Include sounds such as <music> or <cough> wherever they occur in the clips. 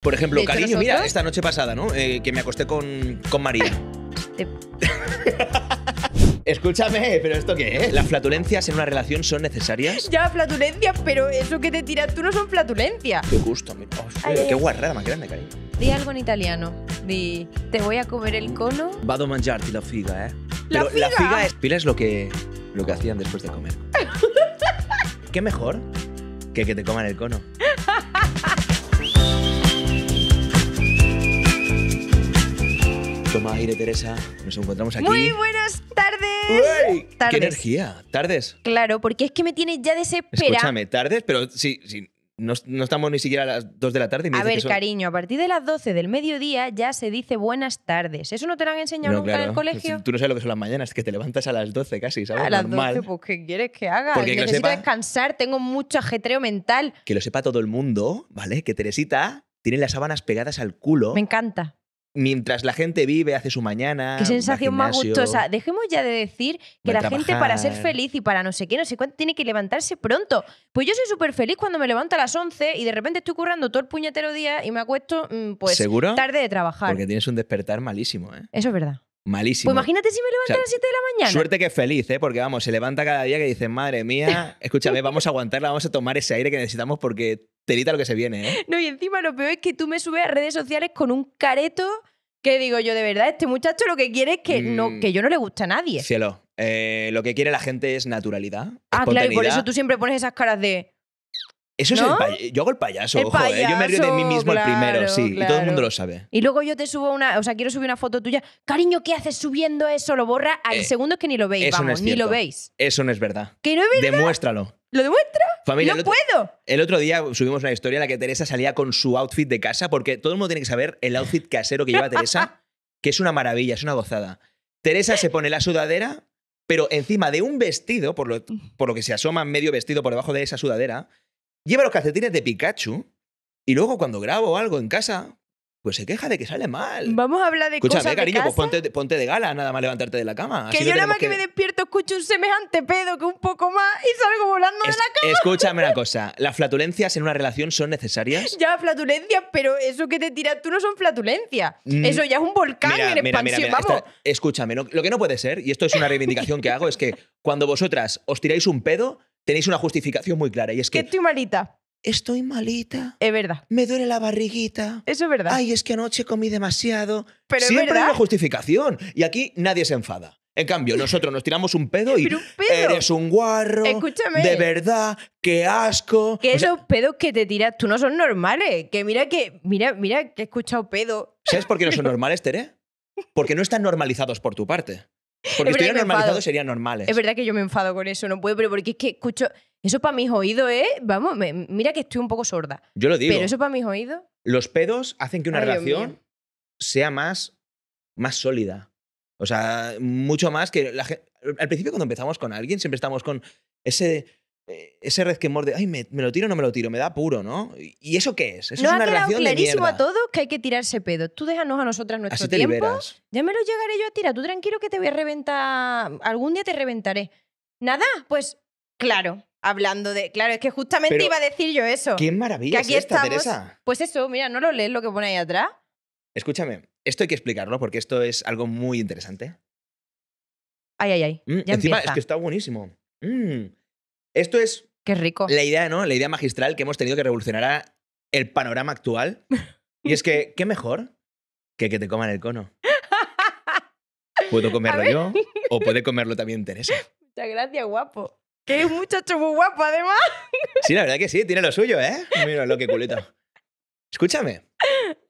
Por ejemplo, cariño, mira, esta noche pasada, ¿no? Eh, que me acosté con, María. <laughs> Escúchame, pero ¿esto qué es? ¿Las flatulencias en una relación son necesarias? Ya, flatulencias, pero eso que te tiras tú no son flatulencias. Qué gusto, mi- oh, qué guarrada más grande, cariño. Di algo en italiano. Di, te voy a comer el cono. Vado a mangiarti la figa, ¿eh? La figa. es... Pila es lo que, lo que hacían después de comer. <laughs> ¿Qué mejor que que te coman el cono? Toma aire, Teresa, nos encontramos aquí. Muy buenas tardes. ¡Qué energía! ¿Tardes? Claro, porque es que me tienes ya desesperada. Escúchame, tardes, pero sí, sí. No, estamos ni siquiera a las 2 de la tarde. Y a ver, cariño, a partir de las 12 del mediodía ya se dice buenas tardes. ¿Eso no te lo han enseñado nunca en el colegio? Tú no sabes lo que son las mañanas, que te levantas a las 12 casi, ¿sabes? A las Normal. 12, pues ¿qué quieres que haga? Porque Necesito descansar, tengo mucho ajetreo mental. Que lo sepa todo el mundo, ¿vale? Que Teresita tiene las sábanas pegadas al culo. Me encanta mientras la gente vive, hace su mañana. Qué sensación más gustosa. Dejemos ya de decir que la gente para ser feliz y para no sé qué, no sé cuánto, tiene que levantarse pronto. Pues yo soy súper feliz cuando me levanto a las 11 y de repente estoy currando todo el puñetero día y me acuesto, mm, pues, tarde de trabajar. Porque tienes un despertar malísimo, ¿eh? Eso es verdad. Malísimo. Pues imagínate si me levanto a las 7 de la mañana. Suerte que es feliz, ¿eh? porque vamos, se levanta cada día que dices, madre mía, <laughs> escúchame, vamos a aguantarla, vamos a tomar ese aire que necesitamos porque telita lo que se viene, ¿eh? No, y encima lo peor es que tú me subes a redes sociales con un careto que digo yo, de verdad, este muchacho lo que quiere es que, no, mm. que yo no le guste a nadie. Cielo, eh, lo que quiere la gente es naturalidad. Ah, claro, y por eso tú siempre pones esas caras de... Eso es el Yo hago el payaso, ojo, ¿eh? Yo me río de mí mismo el primero, sí. Y todo el mundo lo sabe. Y luego yo te subo una. O sea, quiero subir una foto tuya. Cariño, ¿qué haces subiendo eso? Lo borra al eh, segundo que ni lo veis. Vamos, ni lo veis. Eso no es verdad. ¿Que no Demuéstralo. ¿Lo demuestra? Familia, ¡No puedo! El otro día subimos una historia en la que Teresa salía con su outfit de casa, porque todo el mundo tiene que saber el outfit casero que lleva Teresa, <laughs> que es una maravilla, es una gozada. Teresa se pone la sudadera, pero encima de un vestido, por lo, por lo que se asoma medio vestido por debajo de esa sudadera, lleva los calcetines de Pikachu y luego cuando grabo algo en casa, pues se queja de que sale mal. Vamos a hablar de Escúchame, cosas de cariño, pues ponte, de gala nada más levantarte de la cama. Que yo nada más que, me despierto escucho un semejante pedo que un poco más y salgo volando de la cama. Escúchame una <laughs> cosa, ¿las flatulencias en una relación son necesarias? Ya, flatulencias, pero eso que te tiras tú no son flatulencias. Eso ya es un volcán en expansión. escúchame, lo que no puede ser, y esto es una reivindicación que hago, es que cuando vosotras os tiráis un pedo, tenéis una justificación muy clara y es que... estoy malita. Estoy malita. Es verdad. Me duele la barriguita. Eso es verdad. Ay, es que anoche comí demasiado. Pero Siempre hay una justificación y aquí nadie se enfada. En cambio, <laughs> nosotros nos tiramos un pedo y Pero un pedo. eres un guarro. Escúchame. De verdad, qué asco. Que esos pedos que te tiras tú no son normales. Que mira que, mira, mira que he escuchado pedo. ¿Sabes por qué no son <laughs> normales, Tere? Porque no están normalizados por tu parte. Porque estoy normalizados serían normales. Es verdad que yo me enfado con eso, no puedo, pero porque es que escucho. Eso para mis oídos, ¿eh? Vamos, mira que estoy un poco sorda. Yo lo digo. Pero eso para mis oídos. Los pedos hacen que una relación sea más, más sólida. O sea, mucho más que la gente... Al principio cuando empezamos con alguien siempre estamos con ese... Eh, ese resquemor de, ay, me, lo tiro o no me lo tiro, me da puro, ¿no? ¿Y eso qué es? Eso es una ha quedado clarísimo a todos que hay que tirarse pedo. Tú déjanos a nosotras nuestro tiempo. Ya me lo llegaré yo a tirar. Tú tranquilo que te voy a reventar. Algún día te reventaré. Nada, pues claro. Hablando de. Claro, es que justamente iba a decir yo eso. Qué maravilla que aquí Teresa. Pues eso, mira, no lo lees lo que pone ahí atrás. Escúchame, esto hay que explicarlo porque esto es algo muy interesante. Ay, ay, ay. Mm, encima es que está buenísimo. Mm. Esto es. Qué rico. La idea, ¿no? La idea magistral que hemos tenido que revolucionará el panorama actual. Y es que, <laughs> ¿qué mejor que que te coman el cono? <laughs> Puedo comerlo yo o puede comerlo también Teresa. Muchas gracias, guapo. Que es muchacho muy guapo, además. Sí, la verdad que sí, tiene lo suyo, ¿eh? Mira lo que culito. Escúchame.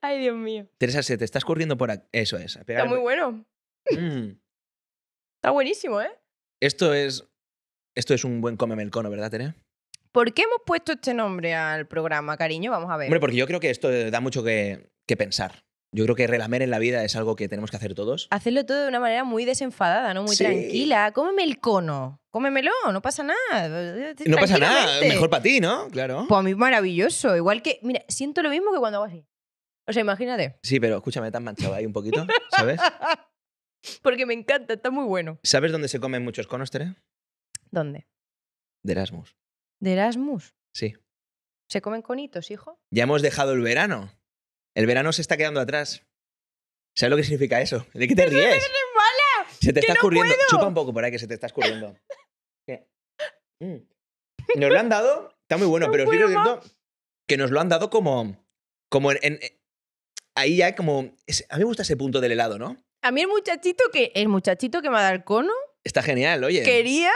Ay, Dios mío. Teresa, se te estás escurriendo por aquí. Eso es. Está muy bueno. Mm. Está buenísimo, ¿eh? Esto es esto es un buen cómeme el cono, ¿verdad, Tere? ¿Por qué hemos puesto este nombre al programa, cariño? Vamos a ver. Hombre, porque yo creo que esto da mucho que, pensar. Yo creo que relamer en la vida es algo que tenemos que hacer todos. Hacerlo todo de una manera muy desenfadada, ¿no? Muy tranquila. Cómeme el cono. Cómemelo, no pasa nada. No pasa nada, mejor para ti, ¿no? Claro. Pues a mí maravilloso. Igual que, mira, siento lo mismo que cuando hago así. O sea, imagínate. Sí, pero escúchame, te has manchado ahí un poquito, ¿sabes? <laughs> Porque me encanta, está muy bueno. ¿Sabes dónde se comen muchos conos, Tere? ¿Dónde? De Erasmus. ¿De Erasmus? Sí. ¿Se comen conitos, hijo? Ya hemos dejado el verano. El verano se está quedando atrás. ¿Sabes lo que significa eso? ¿De qué te <laughs> ríes? mala! Se te está no Chupa un poco por ahí que se te está escurriendo. <laughs> ¿Qué? Mm. Nos lo han dado, está muy bueno, pero os digo que nos lo han dado como. como en, ahí ya como. a mí me gusta ese punto del helado, ¿no? A mí el muchachito que. El muchachito que me ha dado el cono. Está genial, oye. Quería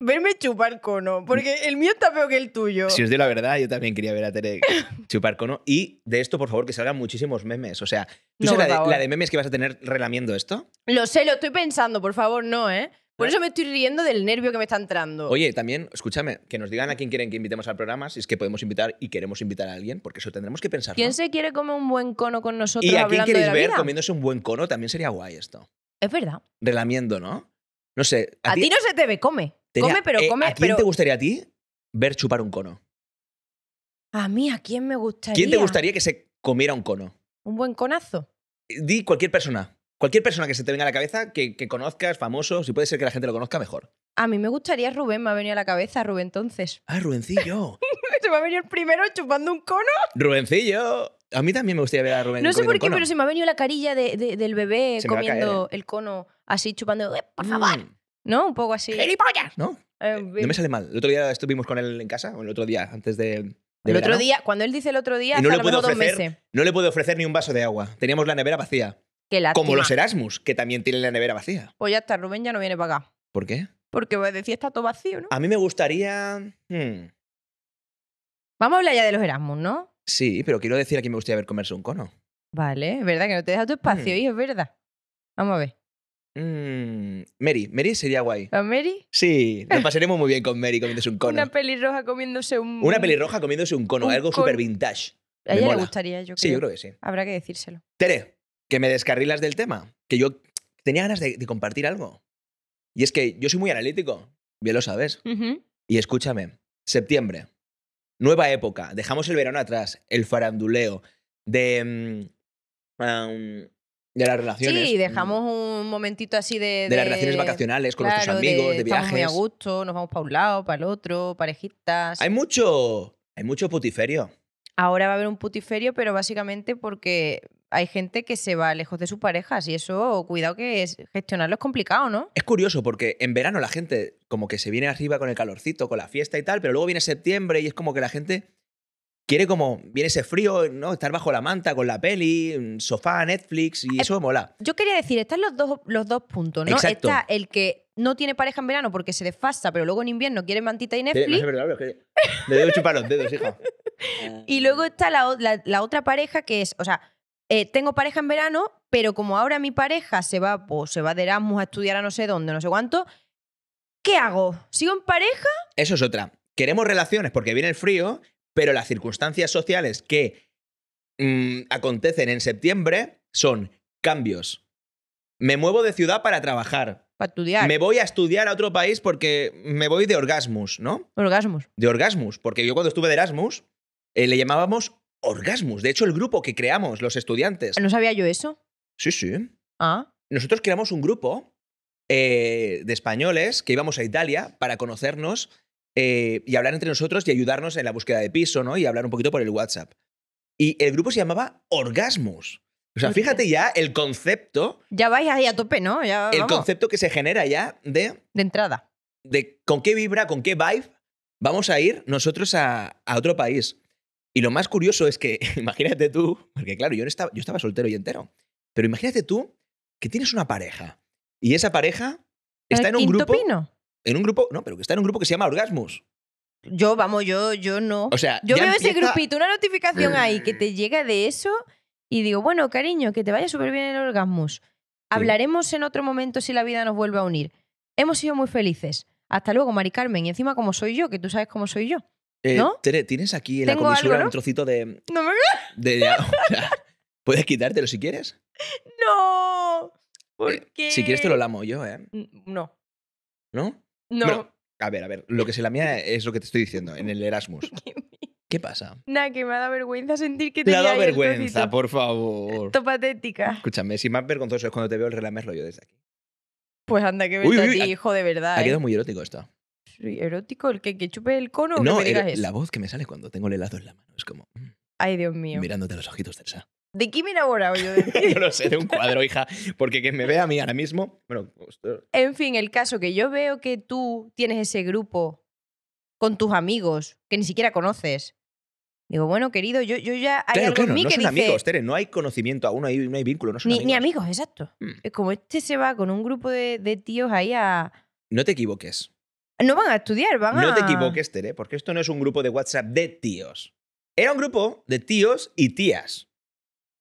verme chupar cono, porque el mío está peor que el tuyo. Si os digo la verdad, yo también quería ver a Tere <laughs> chupar cono. Y de esto, por favor, que salgan muchísimos memes. O sea, ¿tú sabes la de, memes que vas a tener relamiendo esto? Lo sé, lo estoy pensando, por favor, no, ¿eh? Por ¿Eh? eso me estoy riendo del nervio que me está entrando. Oye, también, escúchame, que nos digan a quién quieren que invitemos al programa, si es que podemos invitar y queremos invitar a alguien, porque eso tendremos que pensar. ¿Quién se quiere comer un buen cono con nosotros? ¿Y a quién queréis ver comiéndose un buen cono? También sería guay esto. Es verdad. Relamiendo, ¿no? No sé. a ti no se te ve, come come, pero eh, ¿A quién te gustaría a ti ver chupar un cono? A mí, ¿a quién me gustaría? ¿Quién te gustaría que se comiera un cono? Un buen conazo. Eh, di cualquier persona. Cualquier persona que se te venga a la cabeza, que, conozcas, famoso, si puede ser que la gente lo conozca, mejor. A mí me gustaría Rubén, me ha venido a la cabeza Rubén entonces. Ah, Rubencillo. <laughs> se me ha venido el primero chupando un cono. Rubencillo. A mí también me gustaría ver a Rubén. No sé por qué, pero se me ha venido la carilla del bebé comiendo ¿eh? el cono así, chupando. ¡Eh, por mm. favor. ¿no? Un poco así. ¡Gilipollas! ¿No? Eh, eh, eh. no me sale mal. El otro día estuvimos con él en casa, o el otro día, antes de. el otro día, cuando él dice el otro día, no le, puedo ofrecer, dos meses. no le puedo ofrecer ni un vaso de agua. Teníamos la nevera vacía. Como los Erasmus, que también tienen la nevera vacía. Pues ya está, Rubén ya no viene para acá. ¿Por qué? Porque decía está todo vacío, ¿no? A mí me gustaría. Hmm. Vamos a hablar ya de los Erasmus, ¿no? Sí, pero quiero decir aquí me gustaría ver comerse un cono. Vale, es verdad que no te deja tu espacio, y hmm. es verdad. Vamos a ver. Mm, Mary, Mary sería guay. ¿A Mary? Sí, nos pasaremos muy bien con Mary comiéndose un cono. Una pelirroja comiéndose un. Una pelirroja comiéndose un cono, algo super vintage. A ella le gustaría, yo creo. Sí, yo creo que sí. Habrá que decírselo. Tere, que me descarrilas del tema. Que yo tenía ganas de, compartir algo. Y es que yo soy muy analítico, bien lo sabes. Y escúchame, septiembre, nueva época, dejamos el verano atrás, el faranduleo, de. Mm, um, de las relaciones. Sí, dejamos mm. un momentito así de. De, las relaciones vacacionales con nuestros amigos, de, viajes. Estamos a gusto, nos vamos para un lado, para el otro, parejitas. Hay mucho. Hay mucho putiferio. Ahora va a haber un putiferio, pero básicamente porque hay gente que se va lejos de sus parejas y eso, cuidado que gestionarlo es complicado, ¿no? Es curioso porque en verano la gente como que se viene arriba con el calorcito, con la fiesta y tal, pero luego viene septiembre y es como que la gente quiere como, viene ese frío, ¿no? Estar bajo la manta con la peli, sofá, Netflix y eso mola. Yo quería decir, están los dos, los dos puntos, ¿no? Exacto. Está el que no tiene pareja en verano porque se desfasa, pero luego en invierno quiere mantita y Netflix. No es verdad, es que le debo chupar los dedos, hija. <laughs> y luego está la, otra pareja que es, o sea, eh, tengo pareja en verano, pero como ahora mi pareja se va, pues, se va de Erasmus a estudiar a no sé dónde, no sé cuánto, ¿qué hago? ¿Sigo en pareja? Eso es otra queremos relaciones porque viene el frío pero las circunstancias sociales que mm, acontecen en septiembre son cambios. Me muevo de ciudad para trabajar. Para estudiar. Me voy a estudiar a otro país porque me voy de Orgasmus, ¿no? Orgasmus. De Orgasmus, porque yo cuando estuve de Erasmus eh, le llamábamos Orgasmus. De hecho, el grupo que creamos, los estudiantes. ¿No sabía yo eso? Sí, sí. Ah. Nosotros creamos un grupo eh, de españoles que íbamos a Italia para conocernos eh, y hablar entre nosotros y ayudarnos en la búsqueda de piso, ¿no? Y hablar un poquito por el WhatsApp. Y el grupo se llamaba Orgasmus. O sea, fíjate ya el concepto. Ya vais ahí a tope, ¿no? Ya, el concepto que se genera ya de. De entrada. De con qué vibra, con qué vibe vamos a ir nosotros a, otro país. Y lo más curioso es que, <laughs> imagínate tú, porque claro, yo, estaba, yo estaba soltero y entero, pero imagínate tú que tienes una pareja y esa pareja está en un grupo. Pino? en un grupo, no, pero que está en un grupo que se llama Orgasmus. Yo, vamos, yo, yo no. O sea, yo veo ese grupito, una notificación ahí que te llega de eso y digo, bueno, cariño, que te vaya súper bien el Orgasmus. Hablaremos en otro momento si la vida nos vuelve a unir. Hemos sido muy felices. Hasta luego, Mari Carmen. Y encima, como soy yo, que tú sabes cómo soy yo. Eh, ¿No? tienes aquí en la comisura un trocito de. No me de, <laughs> ¿Puedes quitártelo si quieres? ¡No! Eh, ¿Por qué? Si quieres, te lo lamo yo, ¿eh? No. ¿No? No. a ver, a ver, lo que se la mía es lo que te estoy diciendo, en el Erasmus. <laughs> ¿Qué pasa? Nada, que me ha dado vergüenza sentir que te ha dado vergüenza, por favor. Esto patética. Escúchame, si más vergonzoso es cuando te veo el relamerlo yo desde aquí. Pues anda, que vete a ti, hijo, de verdad. Ha quedado ¿eh? muy erótico esto. ¿Erótico? ¿El que, que chupe el cono? No, la voz que me sale cuando tengo el helado en la mano. Es como. Mm, Ay, Dios mío. Mirándote los ojitos, Teresa. ¿De quién me enamorado <laughs> yo? no lo sé, de un cuadro, hija, porque quien me vea a mí ahora mismo... Bueno, en fin, el caso que yo veo que tú tienes ese grupo con tus amigos que ni siquiera conoces. Digo, bueno, querido, yo, yo ya hay algo en mí no que son amigos, Tere, no hay conocimiento aún, no hay, no hay vínculo, no son ni, amigos. Ni amigos, exacto. Hmm. Es como este se va con un grupo de, tíos ahí a... No te equivoques. No van a estudiar, van a... No te equivoques, Tere, porque esto no es un grupo de WhatsApp de tíos. Era un grupo de tíos y tías.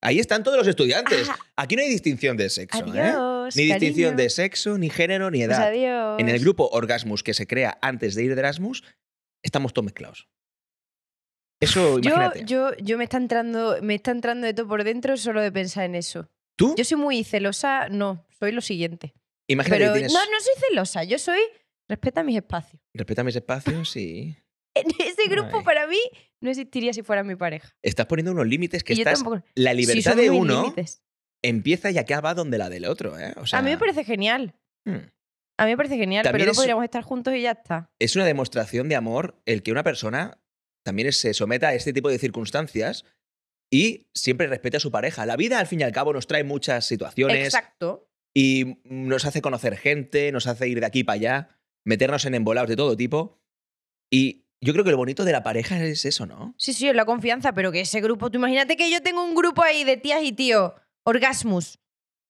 Ahí están todos los estudiantes. Aquí no hay distinción de sexo. ¿eh? Ni distinción de sexo, ni género, ni pues edad. En el grupo Orgasmus que se crea antes de ir de Erasmus, estamos todos mezclados. Eso, imagínate. Yo, yo, me, está entrando, me está entrando de todo por dentro solo de pensar en eso. ¿Tú? Yo soy muy celosa, no, soy lo siguiente. Imagínate que tienes... No, no soy celosa, yo soy... Respeta mis espacios. Respeta mis espacios, sí. <laughs> En ese grupo para mí no existiría si fuera mi pareja. Estás poniendo unos límites que estás. La libertad de uno empieza y acaba donde la del otro. ¿eh? A mí me parece genial. Hmm. A mí me parece genial, pero no podríamos estar juntos y ya está. Es una demostración de amor el que una persona también se someta a este tipo de circunstancias y siempre respete a su pareja. La vida, al fin y al cabo, nos trae muchas situaciones. Exacto. Y nos hace conocer gente, nos hace ir de aquí para allá, meternos en embolados de todo tipo. Y yo creo que lo bonito de la pareja es eso, ¿no? Sí, sí, es la confianza, pero que ese grupo, tú imagínate que yo tengo un grupo ahí de tías y tíos, Orgasmus.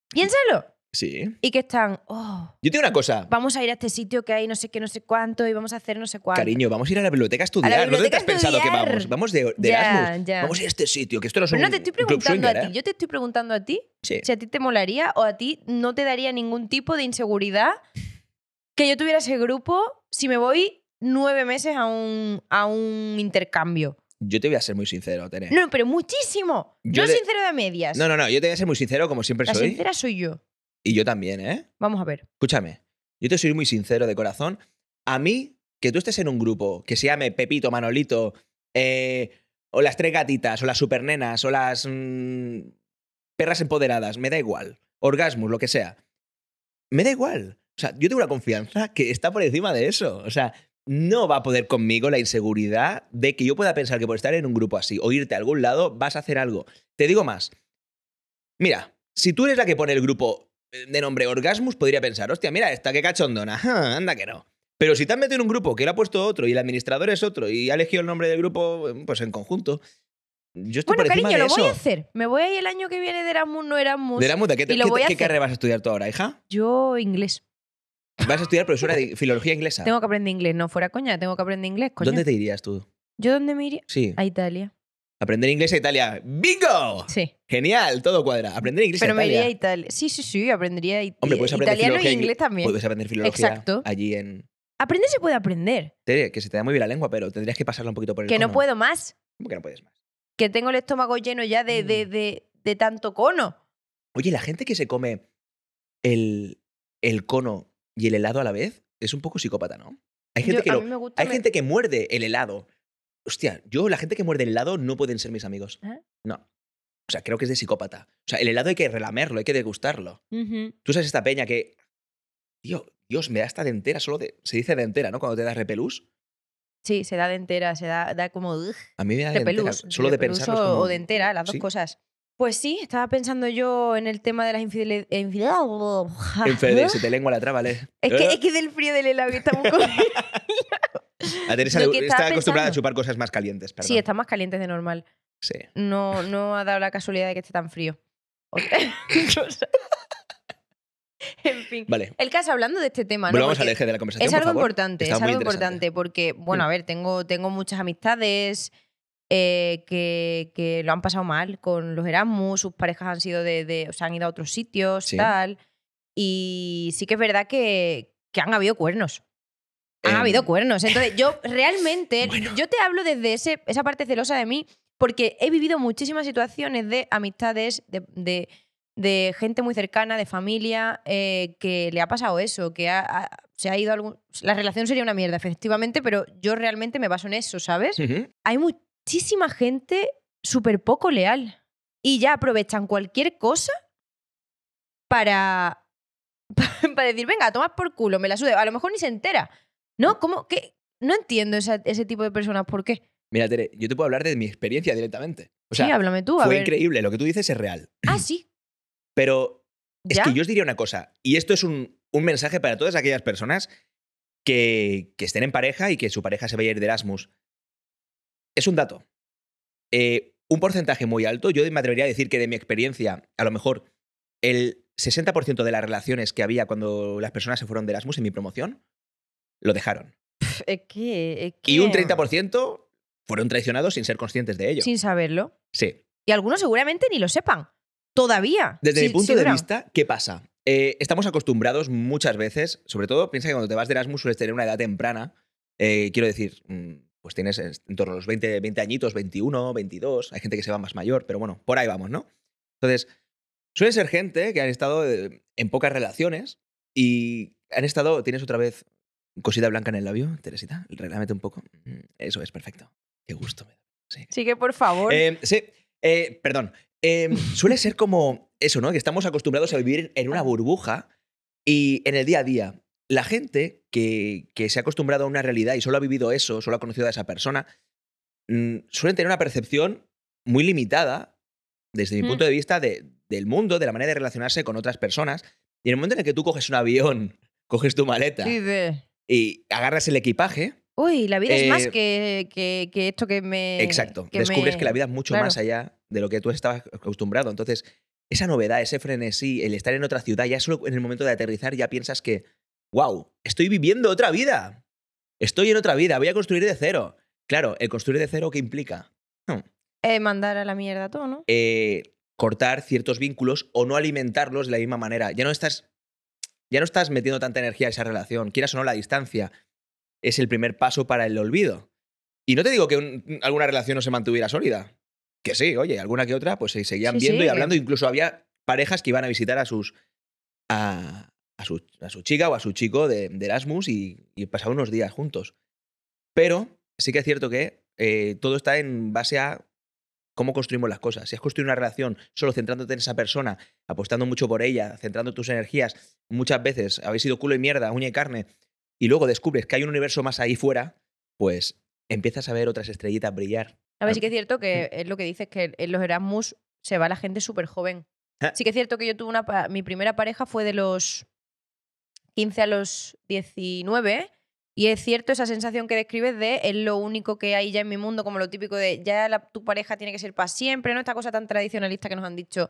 Piénsalo. Sí. Y que están, oh, Yo tengo una cosa. vamos a ir a este sitio que hay no sé qué, no sé cuánto y vamos a hacer no sé cuánto. Cariño, vamos a ir a la biblioteca a estudiar. ¿Dónde te has pensado que vamos? Vamos de, de Vamos a a este sitio, que esto no es no te estoy preguntando a ti, ¿eh? yo te estoy preguntando a ti si a ti te molaría o a ti no te daría ningún tipo de inseguridad que yo tuviera ese grupo si me voy nueve meses a un, a un intercambio. Yo te voy a ser muy sincero, Tere. No, pero muchísimo. Yo sincero de medias. No, no, no. Yo te voy a ser muy sincero, como siempre La soy. sincera soy yo. Y yo también, ¿eh? Vamos a ver. Escúchame. Yo te soy muy sincero de corazón. A mí, que tú estés en un grupo que se llame Pepito, Manolito, eh, o las tres gatitas, o las supernenas, o las mm, perras empoderadas, me da igual. Orgasmus, lo que sea. Me da igual. O sea, yo tengo una confianza que está por encima de eso. O sea, no va a poder conmigo la inseguridad de que yo pueda pensar que por estar en un grupo así o irte a algún lado vas a hacer algo. Te digo más. Mira, si tú eres la que pone el grupo eh, de nombre Orgasmus, podría pensar, hostia, mira esta, qué cachondona. <laughs> anda que no. Pero si te han metido en un grupo que lo ha puesto otro y el administrador es otro y ha elegido el nombre del grupo, eh, pues en conjunto. Yo estoy bueno, cariño, lo voy a hacer. Me voy el año que viene de Erasmus, no Erasmus. ¿De Erasmus? qué, qué carrera vas a estudiar tú ahora, hija? Yo inglés. Vas a estudiar profesora de filología inglesa. Tengo que aprender inglés, no fuera coña, tengo que aprender inglés. ¿Dónde te irías tú? ¿Yo dónde me iría? Sí. A Italia. Aprender inglés a Italia. ¡Bingo! Sí. Genial, todo cuadra. Aprender inglés Pero a Italia. Pero me iría a Italia. Sí, sí, sí, aprendería Hombre, italiano filología. inglés también. Puedes aprender filología allí en. Aprender se puede aprender. que se te da muy bien la lengua, pero tendrías que pasarla un poquito por el Que no puedo más. ¿Cómo que no puedes más? Que tengo el estómago lleno ya de, de, mm. tanto cono. Oye, la gente que se come el, el cono y el helado a la vez es un poco psicópata, ¿no? Hay gente, que, hay gente que muerde el helado. Hostia, yo, la gente que muerde el helado no pueden ser mis amigos. ¿Eh? No. O sea, creo que es de psicópata. O sea, el helado hay que relamerlo, hay que degustarlo. Tú sabes esta peña que. Dios, me da esta dentera, solo de, se dice dentera, ¿no? Cuando te das repelús. Sí, se da dentera, se da, da como. a mí me da repelús, solo de pensar. O, de entera, dentera, las dos cosas. Pues sí, estaba pensando yo en el tema de las infidelidades. Eh, Infidelidad. Oh, se te lengua la traba, ¿vale? ¿eh? Es que, es ¿Eh? que del frío del helado que estamos con <laughs> A Teresa está acostumbrada a chupar cosas más calientes, perdón. Sí, está más calientes de normal. Sí. No, no ha dado la casualidad de que esté tan frío. <laughs> en fin. Vale, El caso, hablando de este tema, ¿no? volvamos vamos al eje de la conversación. es algo importante, es algo importante porque, mm. bueno, a ver, tengo, tengo muchas amistades, eh, que, lo han pasado mal con los Erasmus, sus parejas han sido de, o sea, han ido a otros sitios, tal. Y sí que es verdad que, que han habido cuernos. Han habido em. cuernos. Entonces, yo <laughs> realmente, yo te hablo desde esa parte celosa de mí, porque he vivido muchísimas situaciones de amistades, de, gente muy cercana, de familia, eh, que le ha pasado eso, que se ha ido algún... La relación sería una mierda, efectivamente, pero yo realmente me baso en eso, ¿sabes? Hay muchísima gente súper poco leal y ya aprovechan cualquier cosa para, <laughs> para decir, venga, tomas por culo, me la sube A lo mejor ni se entera. ¿No? ¿Cómo? No entiendo ese tipo de personas. ¿Por qué? Mira, Tere, yo te puedo hablar de mi experiencia directamente. sí, háblame tú. fue increíble. Lo que tú dices es real. Ah, sí. <clears throat> Pero es que yo os diría una cosa, y esto es un, mensaje para todas aquellas personas que, que, estén en pareja y que su pareja se vaya a ir de Erasmus es un dato. Eh, un porcentaje muy alto, yo me atrevería a decir que de mi experiencia, a lo mejor el 60% de las relaciones que había cuando las personas se fueron de Erasmus en mi promoción, lo dejaron. ¿eh ¿Eh y un 30% fueron traicionados sin ser conscientes de ello. Sin saberlo. Sí. Y algunos seguramente ni lo sepan. Todavía. Desde mi punto de vista, ¿qué pasa? estamos acostumbrados muchas veces, sobre todo piensa que cuando te vas de Erasmus sueles tener una edad temprana. quiero decir, mm, pues tienes en torno a los 20, 20 añitos, 21, 22, hay gente que se va más mayor, pero bueno, por ahí vamos, ¿no? Entonces, suele ser gente que han estado eh, en pocas relaciones y han estado, tienes otra vez cosita blanca en el labio, Teresita, relámete un poco. Mm, eso es perfecto. Qué gusto Sí. que por favor. Eh, sí, eh, perdón. suele ser como eso, ¿no? Que estamos acostumbrados a vivir en una burbuja y en el día a día. La gente que, que se ha acostumbrado a una realidad y solo ha vivido eso, solo ha conocido a esa persona, mm, suelen tener una percepción muy limitada, desde mi mm. punto de vista, de, del mundo, de la manera de relacionarse con otras personas. Y en el momento en el que tú coges un avión, <laughs> coges tu maleta y agarras el equipaje. Uy, la vida es más eh, que, esto que me. Exacto. Descubres que la vida es mucho más allá de lo que tú estabas acostumbrado. Entonces, esa novedad, ese frenesí, el estar en otra ciudad, ya solo en el momento de aterrizar ya piensas que wow, estoy viviendo otra vida. Estoy en otra vida, voy a construir de cero. Claro, el construir de cero, ¿qué implica? Eh, mandar a la mierda todo, ¿no? Eh, cortar ciertos vínculos o no alimentarlos de la misma manera. Ya no estás, ya no estás metiendo tanta energía a esa relación. Quieras o no, la distancia es el primer paso para el olvido. Y no te digo que alguna relación no se mantuviera sólida. Que sí, oye, alguna que otra, pues se seguían viendo y hablando. Incluso había parejas que iban a visitar a sus, a su, chica o a su chico de, Erasmus y, y, unos días juntos. Pero sí que es cierto que eh, todo está en base a cómo construimos las cosas. Si has construido una relación solo centrándote en esa persona, apostando mucho por ella, centrando tus energías, muchas veces habéis sido culo y mierda, uña y carne, y luego descubres que hay un universo más ahí fuera, pues empiezas a ver otras estrellitas brillar. A ver, sí que es cierto que es lo que dices, que en los Erasmus se va la gente súper joven. Ah. Sí que es cierto que yo tuve una... Mi primera pareja fue de los 15 a los 19. Y es cierto esa sensación que describes de es lo único que hay ya en mi mundo, como lo típico de ya tu pareja tiene que ser para siempre, ¿no? Esta cosa tan tradicionalista que nos han dicho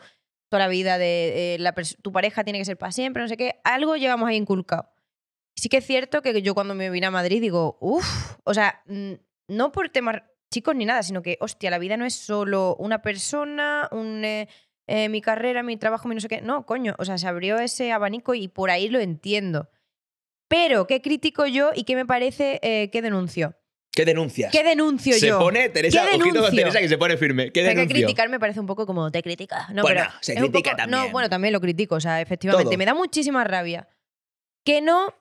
toda la vida de eh, tu pareja tiene que ser para siempre, no sé qué. Algo llevamos ahí inculcado. Sí que es cierto que yo cuando me vine a Madrid digo, uff, o sea, no por temas chicos ni nada, sino que, hostia, la vida no es solo una persona, un... Eh, eh, mi carrera, mi trabajo, mi no sé qué. No, coño, o sea, se abrió ese abanico y por ahí lo entiendo. Pero, ¿qué critico yo y qué me parece eh, qué que denuncio? ¿Qué denuncias? ¿Qué denuncio yo? Se pone Teresa, que se pone firme. ¿Qué que criticar me parece un poco como te critica. No, bueno, pero se critica también. No, bueno, también lo critico, o sea, efectivamente. Me da muchísima rabia que no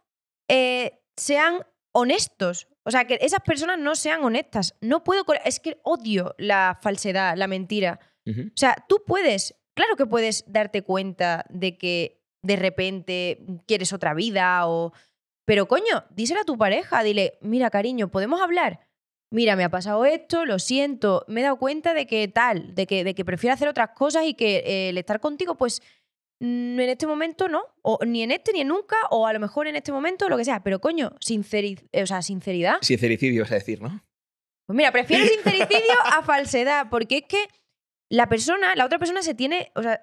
eh, sean honestos. O sea, que esas personas no sean honestas. No puedo. Es que odio la falsedad, la mentira. O sea, tú puedes, claro que puedes darte cuenta de que de repente quieres otra vida o... Pero coño, díselo a tu pareja, dile, mira cariño, ¿podemos hablar? Mira, me ha pasado esto, lo siento, me he dado cuenta de que tal, de que, de que prefiero hacer otras cosas y que eh, el estar contigo, pues mm, en este momento no, o ni en este ni en nunca, o a lo mejor en este momento, lo que sea, pero coño, o sea, sinceridad. Sincericidio, vas a decir, ¿no? Pues mira, prefiero sincericidio a falsedad, porque es que la persona, la otra persona se tiene, o sea,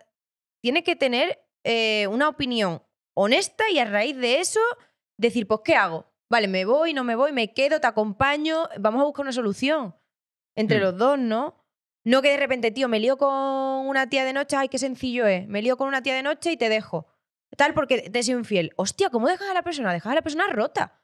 tiene que tener eh, una opinión honesta y a raíz de eso decir, pues, ¿qué hago? Vale, me voy, no me voy, me quedo, te acompaño, vamos a buscar una solución entre hmm. los dos, ¿no? No que de repente, tío, me lío con una tía de noche, ay, qué sencillo es, me lío con una tía de noche y te dejo. Tal porque te sido infiel. Hostia, ¿cómo dejas a la persona? Dejas a la persona rota.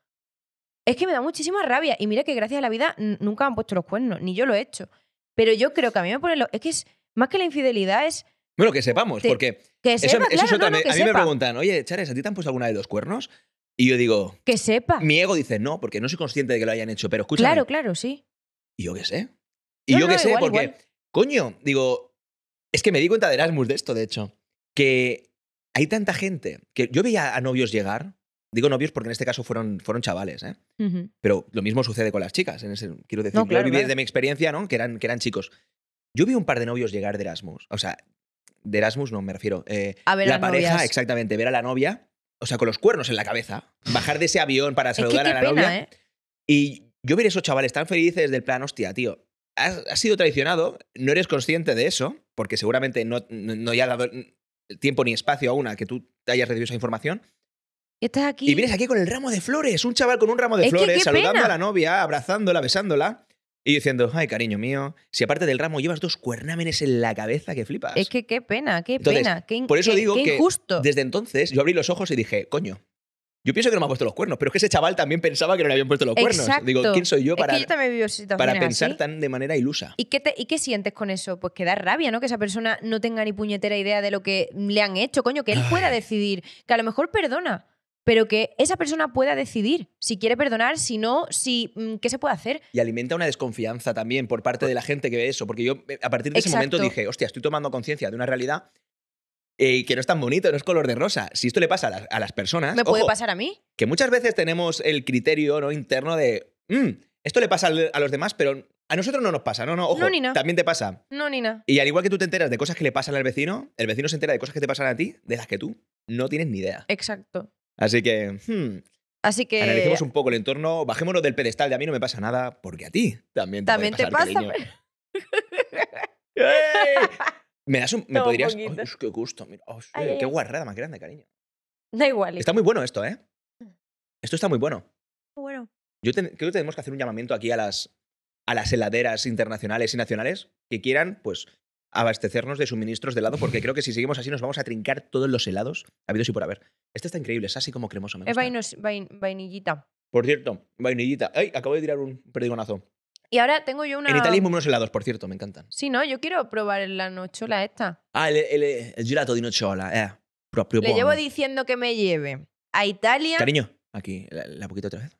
Es que me da muchísima rabia. Y mira que gracias a la vida nunca han puesto los cuernos, ni yo lo he hecho. Pero yo creo que a mí me ponen los... Es que es, más que la infidelidad es... Bueno, que sepamos, porque... eso, eso a mí me preguntan, oye, Chares, ¿a ti te han puesto alguna de los cuernos? Y yo digo... Que sepa. Mi ego dice, no, porque no soy consciente de que lo hayan hecho, pero escucha Claro, claro, sí. Y yo qué sé. Y yo qué sé, porque... Coño, digo... Es que me di cuenta de Erasmus de esto, de hecho. Que hay tanta gente que yo veía a novios llegar, digo novios porque en este caso fueron, fueron chavales, ¿eh? pero lo mismo sucede con las chicas, en ese, quiero decir, claro, yo viví desde de mi experiencia, ¿no? que, eran, que eran chicos, yo vi un par de novios llegar de Erasmus. O sea, de Erasmus no me refiero. Eh, a ver la pareja, exactamente, ver a la novia, o sea, con los cuernos en la cabeza, bajar de ese avión para saludar a la novia. ¿eh? Y yo ver esos chavales tan felices del plan, hostia, tío, has, sido traicionado, no eres consciente de eso, porque seguramente no, no, ha dado tiempo ni espacio a una que tú hayas recibido esa información. Y estás aquí. Y vienes aquí con el ramo de flores, un chaval con un ramo de flores, saludando a la novia, abrazándola, besándola. Y diciendo, ay, cariño mío, si aparte del ramo llevas dos cuernámenes en la cabeza, que flipas. Es que qué pena, qué pena. Qué por eso digo que desde entonces yo abrí los ojos y dije, coño. Yo pienso que no me han puesto los cuernos, pero es que ese chaval también pensaba que no le habían puesto los cuernos. Digo, ¿quién soy yo para, pensar tan de manera ilusa? ¿Y qué, ¿Y qué sientes con eso? Pues que da rabia, ¿no? Que esa persona no tenga ni puñetera idea de lo que le han hecho, coño, que él pueda decidir, que a lo mejor perdona pero que esa persona pueda decidir si quiere perdonar, si no, si mm, qué se puede hacer. Y alimenta una desconfianza también por parte de la gente que ve eso, porque yo eh, a partir de ese momento dije, hostia, estoy tomando conciencia de una realidad eh, que no es tan bonito, no es color de rosa. Si esto le pasa a, las personas... ¿Me puede pasar a mí? Que muchas veces tenemos el criterio ¿no? interno de, mm, esto le pasa a los demás, pero a nosotros no nos pasa, no, no, ojo, también te pasa. No, ni nada. Y al igual que tú te enteras de cosas que le pasan al vecino, el vecino se entera de cosas que te pasan a ti, de las que tú no tienes ni idea. Exacto. Así que, hmm, Así que. Analicemos un poco el entorno, bajémonos del pedestal de a mí no me pasa nada, porque a ti también te También puede pasar, te pasa. <laughs> me das un. Me podrías. ¡Qué gusto! Oh, ¡Qué guarrada más grande, cariño! Da igual. Está muy bueno esto, ¿eh? Mm. Esto está muy bueno. Bueno. Yo creo que tenemos que hacer un llamamiento aquí a las, a las heladeras internacionales y nacionales que quieran, pues, abastecernos de suministros de helado, porque <laughs> creo que si seguimos así nos vamos a trincar todos los helados habidos y por haber. Este está increíble, es así como cremoso. Es vain, vainillita. Por cierto, vainillita. ¡Ay! Acabo de tirar un perdigonazo. Y ahora tengo yo una. En Italia hay muy buenos helados, por cierto, me encantan. Sí, no, yo quiero probar la nochola esta. Ah, el, gelato de nochola, eh. Propio Le llevo diciendo que me lleve a Italia. Cariño, aquí, la poquito otra vez.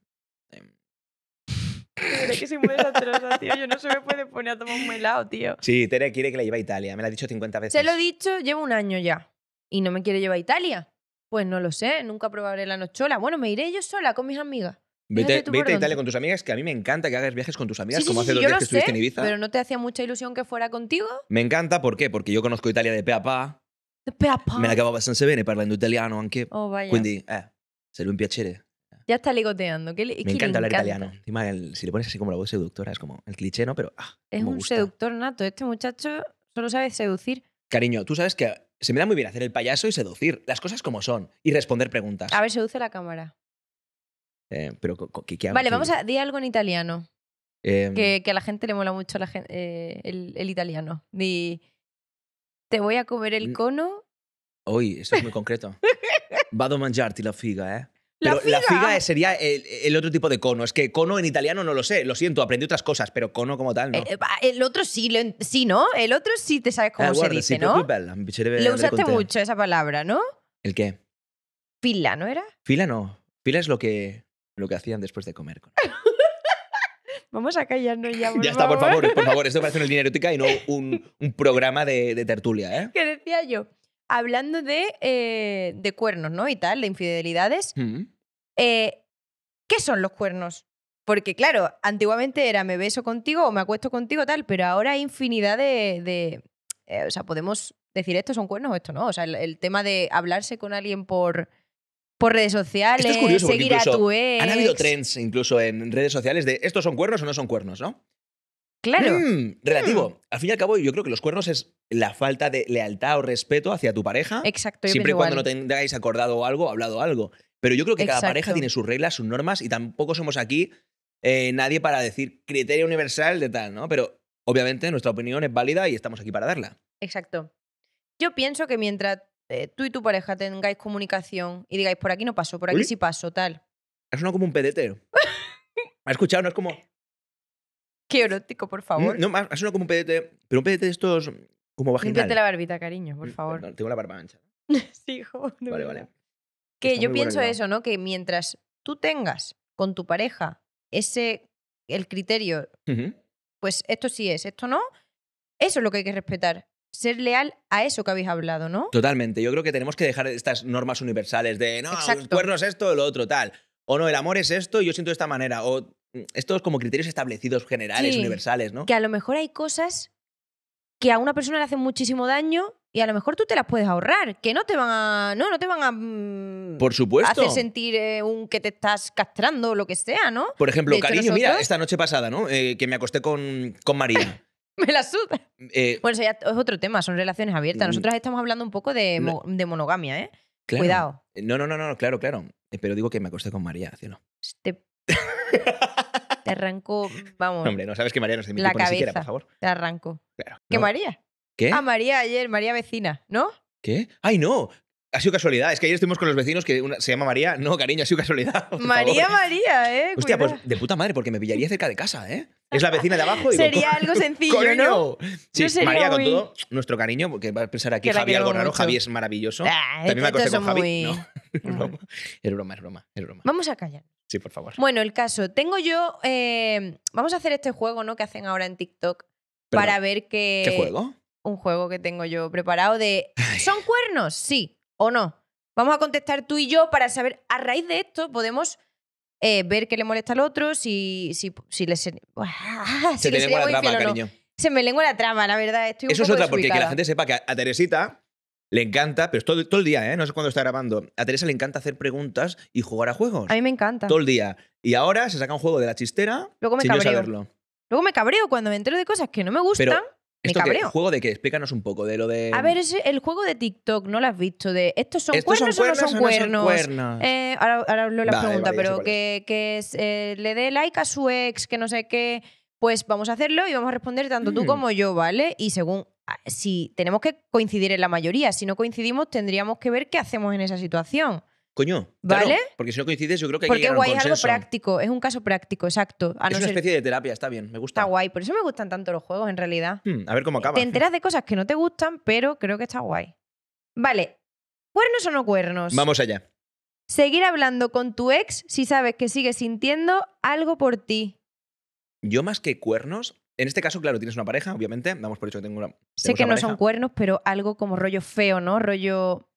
Tere, que soy muy desastrosa, tío. Yo no se me puede poner a tomar un helado, tío. Sí, Tere quiere que la lleve a Italia. Me lo ha dicho 50 veces. Se lo he dicho, llevo un año ya. Y no me quiere llevar a Italia. Pues no lo sé, nunca probaré la nochola. Bueno, me iré yo sola con mis amigas. Vete, a Italia con tus amigas, que a mí me encanta que hagas viajes con tus amigas, como hace sí, días que estuviste en Ibiza. Pero no te hacía mucha ilusión que fuera contigo. Me encanta, ¿por qué? Porque yo conozco Italia de pe a pa. De pe a pa. Me la de bastante Y parlando italiano, aunque. Oh, vaya. Quindi, eh, un piacere. Ya está ligoteando. me encanta hablar italiano. Encima, si le pones así como la voz seductora, es como el cliché, ¿no? Pero. Ah, es un seductor nato. Este muchacho solo sabe seducir. Cariño, tú sabes que se me da muy bien hacer el payaso y seducir las cosas como son y responder preguntas. A ver, seduce la cámara. Eh, pero, ¿qué, qué Vale, vamos a di algo en italiano. Em. que, a la gente le mola mucho eh, el, italiano. Di, te voy a comer el cono. Hoy, esto es muy concreto. <laughs> Vado a mangiarti la figa, ¿eh? la figa, sería el, otro tipo de cono. Es que cono en italiano no lo sé, lo siento, aprendí otras cosas, pero cono como tal no. Eh, eh, el, otro sí, sí, ¿no? El otro sí te sabes cómo se dice, ¿no? lo usaste mucho esa palabra, ¿no? ¿El qué? Fila, ¿no era? Fila no. Fila es lo que, lo que hacían después de comer. <laughs> Vamos a callarnos ya. ya está, por favor, por favor. Esto <laughs> parece una línea y no un, un programa de, de tertulia, ¿eh? ¿Qué decía yo? hablando de, eh, de cuernos, ¿no? Y tal, de infidelidades. Eh, ¿Qué son los cuernos? Porque, claro, antiguamente era me beso contigo o me acuesto contigo, tal, pero ahora hay infinidad de. Eh, o sea, podemos decir esto son cuernos o esto no. O sea, el, tema de hablarse con alguien por por redes sociales, seguir a tu Han habido trends incluso en redes sociales de estos son cuernos o no son cuernos, ¿no? Claro. Mm, relativo. Mm. Al fin y al cabo, yo creo que los cuernos es la falta de lealtad o respeto hacia tu pareja. Exacto. siempre y cuando no tengáis acordado algo, hablado algo. Pero yo creo que cada pareja tiene sus reglas, sus normas y tampoco somos aquí eh, nadie para decir criterio universal de tal, ¿no? Pero obviamente nuestra opinión es válida y estamos aquí para darla. Exacto. Yo pienso que mientras eh, tú y tu pareja tengáis comunicación y digáis por aquí no paso, por aquí sí paso, tal. Es uno como un <laughs> ¿Me ¿Has escuchado? No es como. Qué erótico, por mm, favor. No, más, uno como un pedete, pero un pedete de estos como vaginal. Límpiate la barbita, cariño, por mm, favor. tengo la barba ancha. <laughs> sí, joder. Vale, vale. Que yo pienso eso, ¿no? Que mientras tú tengas con tu pareja ese, el criterio, pues esto sí es, esto no, eso es lo que hay que respetar ser leal a eso que habéis hablado, ¿no? Totalmente. Yo creo que tenemos que dejar estas normas universales de no, el cuerno es esto, lo otro, tal. O no, el amor es esto y yo siento de esta manera. O estos como criterios establecidos generales, universales, ¿no? Que a lo mejor hay cosas que a una persona le hacen muchísimo daño y a lo mejor tú te las puedes ahorrar, que no te van a no, no te van a mm, Por supuesto. hacer sentir eh, un que te estás castrando o lo que sea, ¿no? Por ejemplo, cariño, mira, esta noche pasada, ¿no? Eh, que me acosté con, con María. <laughs> Me la suda. Eh, bueno, eso ya es otro tema, son relaciones abiertas. Mm. Nosotros estamos hablando un poco de, de monogamia, ¿eh? Cuidado. No, no, no, no, claro, claro. Pero digo que me acosté con María, cielo. Este... <laughs> Te arranco, vamos. hombre, no sabes que María no es la cabeza, siquiera, por favor. Te arranco Claro, ¿Qué María? ¿Qué? Ah, María ayer, María vecina, ¿no? ¿Qué? ¡Ay, no! Ha sido casualidad. Es que ayer estuvimos con los vecinos que se llama María. No, cariño, ha sido casualidad. María, María, ¿eh? <laughs> Hostia, pues de puta madre, porque me pillaría cerca de casa, ¿eh? Es la vecina de abajo. Y <laughs> sería algo sencillo, ¿no? Sí, no María, con todo nuestro cariño, porque va a pensar aquí Javi algo raro. Javi es maravilloso. Ah, También me acosté con Javi. <laughs> es broma, es broma. Vamos a callar. Sí, por favor. Bueno, el caso. Tengo yo. Eh, vamos a hacer este juego, ¿no? Que hacen ahora en TikTok. para ver qué. ¿Qué juego? Un juego que tengo yo preparado de. <laughs> ¿Son cuernos? Sí o no. Vamos a contestar tú y yo para saber. A raíz de esto, podemos. Eh, ver qué le molesta al otro, si, si, si le... <laughs> Si se le, Se me lengua la trama, la verdad. Estoy Eso es otra, porque que la gente sepa que a Teresita le encanta, pero todo, todo el día, ¿eh? no sé cuándo está grabando. A Teresa le encanta hacer preguntas y jugar a juegos. A mí me encanta. Todo el día. Y ahora se saca un juego de la chistera Luego me cabreo. Luego me cabreo cuando me entero de cosas que no me gustan. me cabreo. ¿El ¿Juego de qué? Explícanos un poco de lo de. A ver, es el juego de TikTok, no lo has visto. De estos son, cuernos, o no son cuernos. Eh, ahora, ahora lo la pregunta, pero que, eh, le dé like a su ex, que no sé qué. Pues vamos a hacerlo y vamos a responder tanto tú mm. como yo, ¿vale? Y según si tenemos que coincidir en la mayoría, si no coincidimos tendríamos que ver qué hacemos en esa situación. Coño, ¿vale? porque si no coincides, yo creo que hay que un es algo práctico, es un caso práctico, exacto. es una especie de terapia, está bien, me gusta. Está guay, por eso me gustan tanto los juegos en realidad. Hmm, a ver cómo eh, acaba. Te enteras de cosas que no te gustan, pero creo que está guay. Vale, ¿cuernos o no cuernos? Vamos allá. Seguir hablando con tu ex si sabes que sigue sintiendo algo por ti. Yo más que cuernos, en este caso, claro, tienes una pareja, obviamente. Damos por hecho que tengo una. Sé que no son cuernos, pero algo como rollo feo, ¿no? Rollo.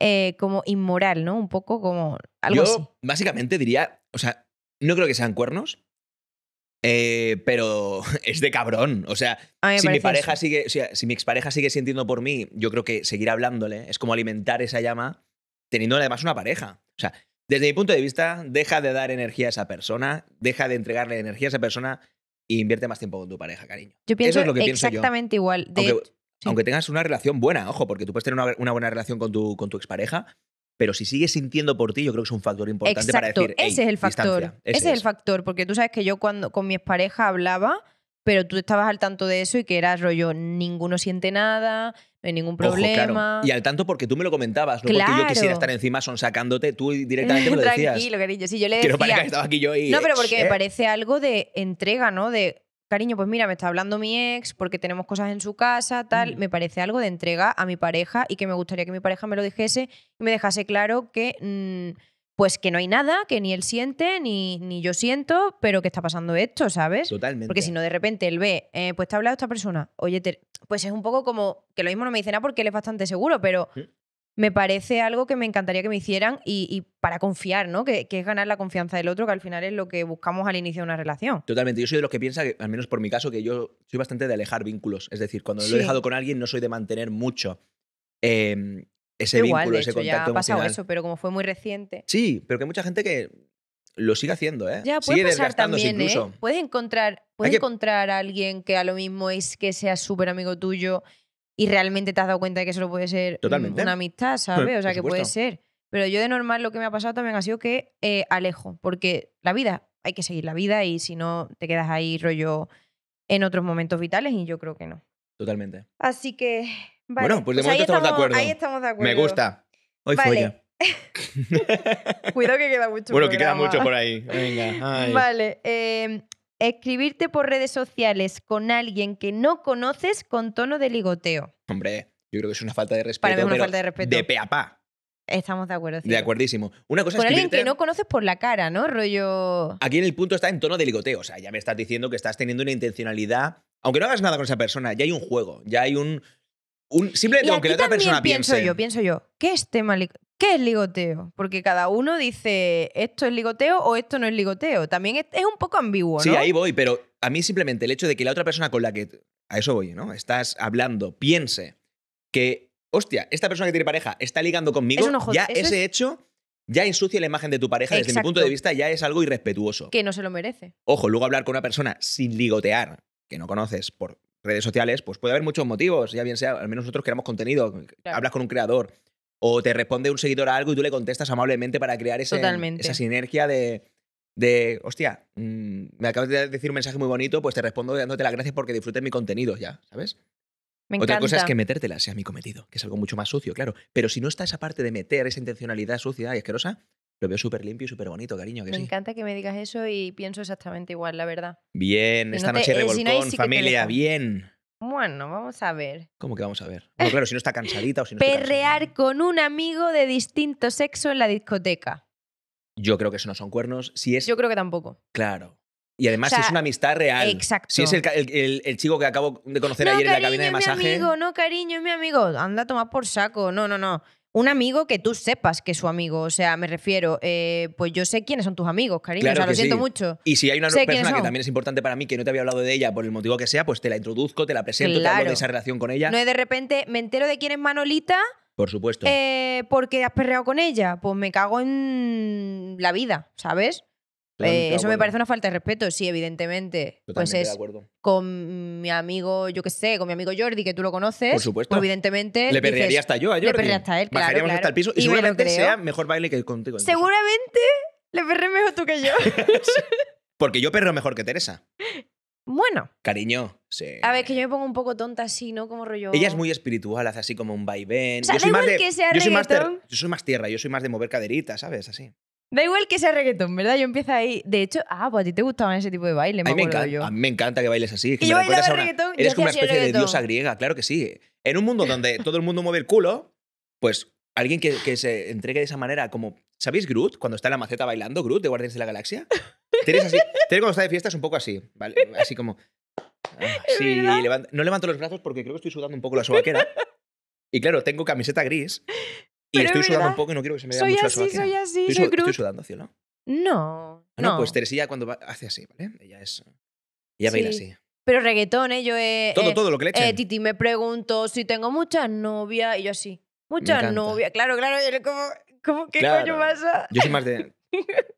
Eh, como inmoral, ¿no? Un poco como. Algo Yo, básicamente, diría. O sea, no creo que sean cuernos. Eh, pero <laughs> es de cabrón. O sea, si mi pareja sigue. si mi expareja sigue sintiendo por mí, yo creo que seguir hablándole es como alimentar esa llama teniendo además una pareja. O sea, desde mi punto de vista, deja de dar energía a esa persona, deja de entregarle energía a esa persona y invierte más tiempo con tu pareja, cariño. Yo pienso, Eso es lo que pienso exactamente igual. aunque, tengas una relación buena, ojo, porque tú puedes tener una, buena relación con tu, con tu expareja, pero si sigues sintiendo por ti, yo creo que es un factor importante para decir. ese es el factor. Ese, es el factor, porque tú sabes que yo cuando con mi expareja hablaba, pero tú estabas al tanto de eso y que era rollo, ninguno siente nada, en ningún problema. Y al tanto porque tú me lo comentabas, no porque yo quisiera estar encima son sacándote, tú directamente lo <laughs> decías. Tranquilo, cariño, sí, yo le decía. no yo y... No, pero porque me parece algo de entrega, ¿no? De, cariño, pues mira, me está hablando mi ex porque tenemos cosas en su casa, tal. Mm. Me parece algo de entrega a mi pareja y que me gustaría que mi pareja me lo dijese y me dejase claro que... Mm, pues que no hay nada, que ni él siente, ni, ni yo siento, pero que está pasando esto, ¿sabes? Totalmente. Porque si no, de repente él ve, eh, pues te ha hablado esta persona, oye, pues es un poco como, que lo mismo no me dice nada porque él es bastante seguro, pero me parece algo que me encantaría que me hicieran y, para confiar, ¿no? Que, es ganar la confianza del otro, que al final es lo que buscamos al inicio de una relación. Totalmente. Yo soy de los que piensa, que, al menos por mi caso, que yo soy bastante de alejar vínculos. Es decir, cuando lo he dejado con alguien, no soy de mantener mucho. Em, ese Igual, vínculo, ese contacto ya ha pasado eso, pero como fue muy reciente. Sí, pero que hay mucha gente que lo sigue haciendo, ¿eh? Ya, puede pasar también, ¿eh? Puedes encontrar, puedes encontrar a alguien que a lo mismo es que sea súper amigo tuyo y realmente te has dado cuenta de que solo puede ser mm, Totalmente. una amistad, ¿sabes? O sea, que puede ser. Pero yo de normal lo que me ha pasado también ha sido que eh, alejo, porque la vida, hay que seguir la vida y si no te quedas ahí rollo en otros momentos vitales y yo creo que no. Totalmente. Así que bueno, pues de pues momento estamos, de acuerdo. Ahí estamos de acuerdo. Me gusta. Hoy fue ya <laughs> Cuidado que queda mucho. Bueno, que queda mucho por ahí. Venga. Vale. Em, escribirte por redes sociales con alguien que no conoces con tono de ligoteo. Hombre, yo creo que es una falta de respeto. Para mí es una falta de respeto. De pe a pa. Estamos de acuerdo. De acuerdísimo. Una cosa con alguien que no conoces por la cara, ¿no? Rollo. Aquí en el punto está en tono de ligoteo. O sea, ya me estás diciendo que estás teniendo una intencionalidad. Aunque no hagas nada con esa persona, ya hay un juego, ya hay un simplemente, aunque la otra persona pienso yo, pienso yo, ¿qué es tema ¿Qué es ligoteo? Porque cada uno dice esto es ligoteo o esto no es ligoteo. También es, un poco ambiguo, ¿no? Sí, ahí voy, pero a mí simplemente el hecho de que la otra persona con la que. A eso voy, ¿no? Estás hablando, piense que, hostia, esta persona que tiene pareja está ligando conmigo. ya ese hecho ya ensucia la imagen de tu pareja desde mi punto de vista, ya es algo irrespetuoso. Que no se lo merece. Ojo, luego hablar con una persona sin ligotear, que no conoces por redes sociales, pues puede haber muchos motivos, ya bien sea, al menos nosotros creamos contenido, hablas con un creador, o te responde un seguidor a algo y tú le contestas amablemente para crear ese, esa sinergia de, hostia, mm, me acabas de decir un mensaje muy bonito, pues te respondo dándote las gracias porque disfrutes mi contenido ya, ¿sabes? Me Otra cosa es que metértela sea mi cometido, que es algo mucho más sucio, claro. Pero si no está esa parte de meter esa intencionalidad sucia y asquerosa, lo veo súper limpio y súper bonito, cariño. Que me encanta que me digas eso y pienso exactamente igual, la verdad. Bien, esta noche eh, revolcón, familia, bien. Bueno, vamos a ver. ¿Cómo que vamos a ver? claro, <laughs> si no está cansadita o si no Perrear con un amigo de distinto sexo en la discoteca. Yo creo que eso no son cuernos. Si es... Yo creo que tampoco. Claro. Y además es una amistad real. Exacto. Si es el, chico que acabo de conocer ayer en la cabina de masaje. es mi amigo. No, cariño, es mi amigo. Anda a tomar por saco. No, no, no un amigo que tú sepas que es su amigo. O sea, me refiero, eh, pues yo sé quiénes son tus amigos, cariño. o sea, lo siento mucho. Y si hay una persona que también es importante para mí, que no te había hablado de ella por el motivo que sea, pues te la introduzco, te la presento, te hablo de esa relación con ella. No es de repente, me entero de quién es Manolita. Por supuesto. Eh, porque has perreado con ella. Pues me cago en la vida, ¿sabes? Eh, eso me parece una falta de respeto, sí, evidentemente. pues es con mi amigo, yo qué sé, con mi amigo Jordi, que tú lo conoces. Por supuesto. Pues evidentemente. Le perdería hasta yo a Jordi. Le perdería hasta él. Claro, Bajaríamos hasta el piso y, seguramente sea mejor baile que contigo. Seguramente le perré mejor tú que yo. <laughs> Porque yo perro mejor que Teresa. Bueno. Cariño, sí. A ver, que yo me pongo un poco tonta así, ¿no? Como rollo. Ella es muy espiritual, hace así como un vaivén. yo, soy más que sea yo, soy más yo soy más tierra, yo soy más de mover caderitas, ¿sabes? Así. Da igual que sea reggaetón, ¿verdad? Yo empiezo ahí. De hecho, ah, pues a ti te gustaban ese tipo de baile. Me encanta, yo. a mí me encanta que bailes así. Que y una, Eres como una especie de diosa griega, claro que sí. En un mundo donde todo el mundo mueve el culo, pues alguien que, se entregue de esa manera, como. ¿Sabéis Groot? Cuando está en la maceta bailando, Groot de Guardianes de la Galaxia. Tienes así. cuando está de fiesta es un poco así, ¿vale? Así como. Ah, no levanto los brazos porque creo que estoy sudando un poco la sobaquera. Y claro, tengo camiseta gris y estoy sudando un poco y no quiero que se me vea soy mucho así, la Soy así, estoy, soy su estoy sudando, cielo. No, ah, no. No, pues Teresilla cuando hace así, ¿vale? Ella es. Ella sí. así. Pero reggaetón, ¿eh? Yo eh, Todo, todo lo que le eh, echen. Titi me pregunto si tengo muchas novias y yo así. Muchas novias. Claro, claro. Yo como, ¿cómo, ¿Qué coño pasa? Yo soy más de.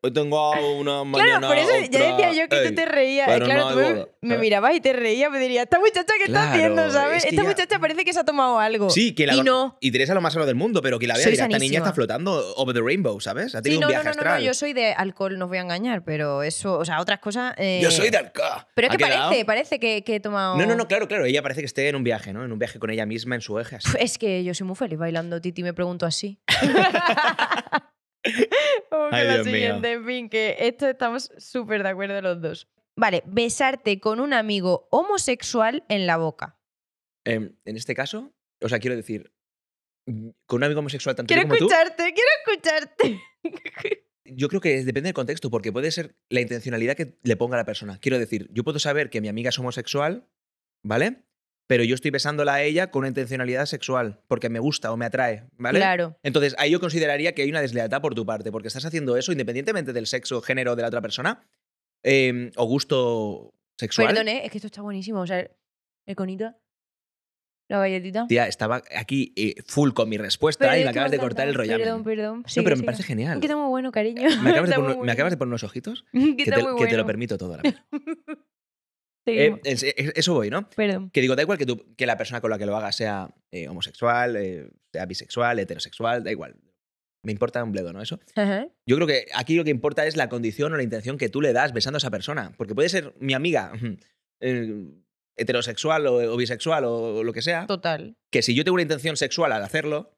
Hoy tengo una mañana. Claro, por eso ya decía yo que tú te reías. claro, tú me, eh. mirabas y te reías. Me dirías, esta muchacha que está haciendo, ¿sabes? esta muchacha parece que se ha tomado algo. Sí, que la. Y no. Y Teresa lo más sano del mundo, pero que la vea esta niña está flotando over the rainbow, ¿sabes? Ha tenido sí, no, un viaje no, no, no, yo soy de alcohol, no os voy a engañar, pero eso, o sea, otras cosas. Eh, yo soy de alcohol. Ah, pero es que parece, parece que, que, he tomado. No, no, no, claro, claro. Ella parece que esté en un viaje, ¿no? En un viaje con ella misma, en su eje. Es que yo soy muy feliz bailando, Titi, me pregunto así. <laughs> Vamos <laughs> fin, que esto estamos súper de acuerdo los dos. Vale, besarte con un amigo homosexual en la boca. Em, en este caso, o sea, quiero decir, mm, con un amigo homosexual tanto quiero como escucharte, Quiero escucharte, <laughs> Yo creo que depende del contexto, porque puede ser la intencionalidad que le ponga la persona. Quiero decir, yo puedo saber que mi amiga es homosexual, ¿vale? pero yo estoy besándola a ella con una intencionalidad sexual, porque me gusta o me atrae, ¿vale? Claro. Entonces, ahí yo consideraría que hay una deslealtad por tu parte, porque estás haciendo eso independientemente del sexo, género de la otra persona, eh, o gusto sexual. Perdón, es que esto está buenísimo. O sea, el conito, la galletita. Tía, estaba aquí eh, full con mi respuesta y me acabas de cortar el rollo. Perdón, perdón. Sí, no, pero me parece genial. Que está muy bueno, cariño. ¿Me acabas, de, poner, unos ojitos? <laughs> que, te, bueno. que, te, lo permito todo. La <laughs> Eh, eso voy, ¿no? Que digo, da igual que, que la persona con la que lo haga sea eh, homosexual, eh, sea bisexual, heterosexual, da igual. Me importa un bledo, ¿no? Eso. Yo creo que aquí lo que importa es la condición o la intención que tú le das besando a esa persona. Porque puede ser mi amiga <laughs> heterosexual o, bisexual o, lo que sea. Total. Que si yo tengo una intención sexual al hacerlo,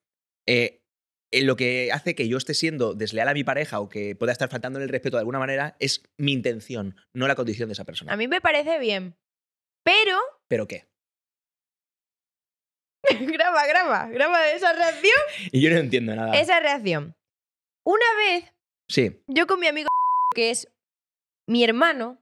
eh, lo que hace que yo esté siendo desleal a mi pareja o que pueda estar faltando el respeto de alguna manera es mi intención, no la condición de esa persona. A mí me parece bien. Pero. ¿Pero qué? <laughs> graba, graba, graba esa reacción. <laughs> Y yo no entiendo nada. Esa reacción. Una vez. Sí. Yo con mi amigo, que es mi hermano,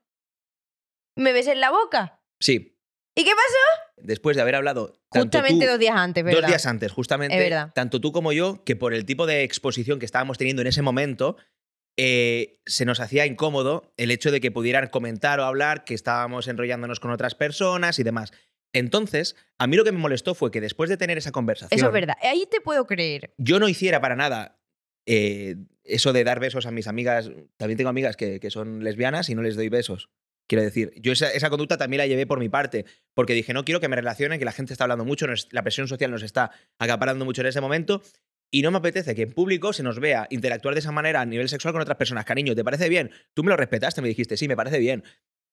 me besé en la boca. Sí. ¿Y qué pasó? Después de haber hablado. justamente dos días antes, ¿verdad? Dos días antes, justamente. Es verdad. Tanto tú como yo, que por el tipo de exposición que estábamos teniendo en ese momento, eh, se nos hacía incómodo el hecho de que pudieran comentar o hablar que estábamos enrollándonos con otras personas y demás. Entonces, a mí lo que me molestó fue que después de tener esa conversación. Eso es verdad. Ahí te puedo creer. Yo no hiciera para nada eh, eso de dar besos a mis amigas. También tengo amigas que son lesbianas y no les doy besos. Quiero decir, yo esa, conducta también la llevé por mi parte, porque dije, no quiero que me relacionen, que la gente está hablando mucho, la presión social nos está acaparando mucho en ese momento, y no me apetece que en público se nos vea interactuar de esa manera a nivel sexual con otras personas. Cariño, ¿te parece bien? Tú me lo respetaste, me dijiste, sí, me parece bien.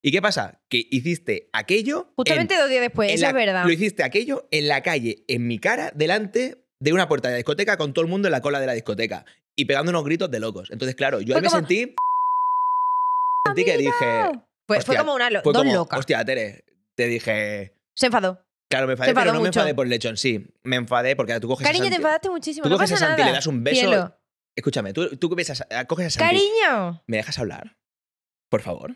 ¿Y qué pasa? Que hiciste aquello. Justamente dos días después, eso la, es verdad. Lo hiciste aquello en la calle, en mi cara, delante de una puerta de discoteca, con todo el mundo en la cola de la discoteca y pegando unos gritos de locos. Entonces, claro, yo ahí me sentí. Sentí que dije pues fue como una dos loca. Hostia, Tere, te dije. Se enfadó. Claro, me enfadé, pero no me enfadé por el en sí. Me enfadé porque tú coges Cariño, a Santi, te enfadaste muchísimo. Tú coges a Santi, y le das un beso. Escúchame, tú, tú ah, coges, a, Santi. Cariño. ¿Me dejas hablar? Por favor.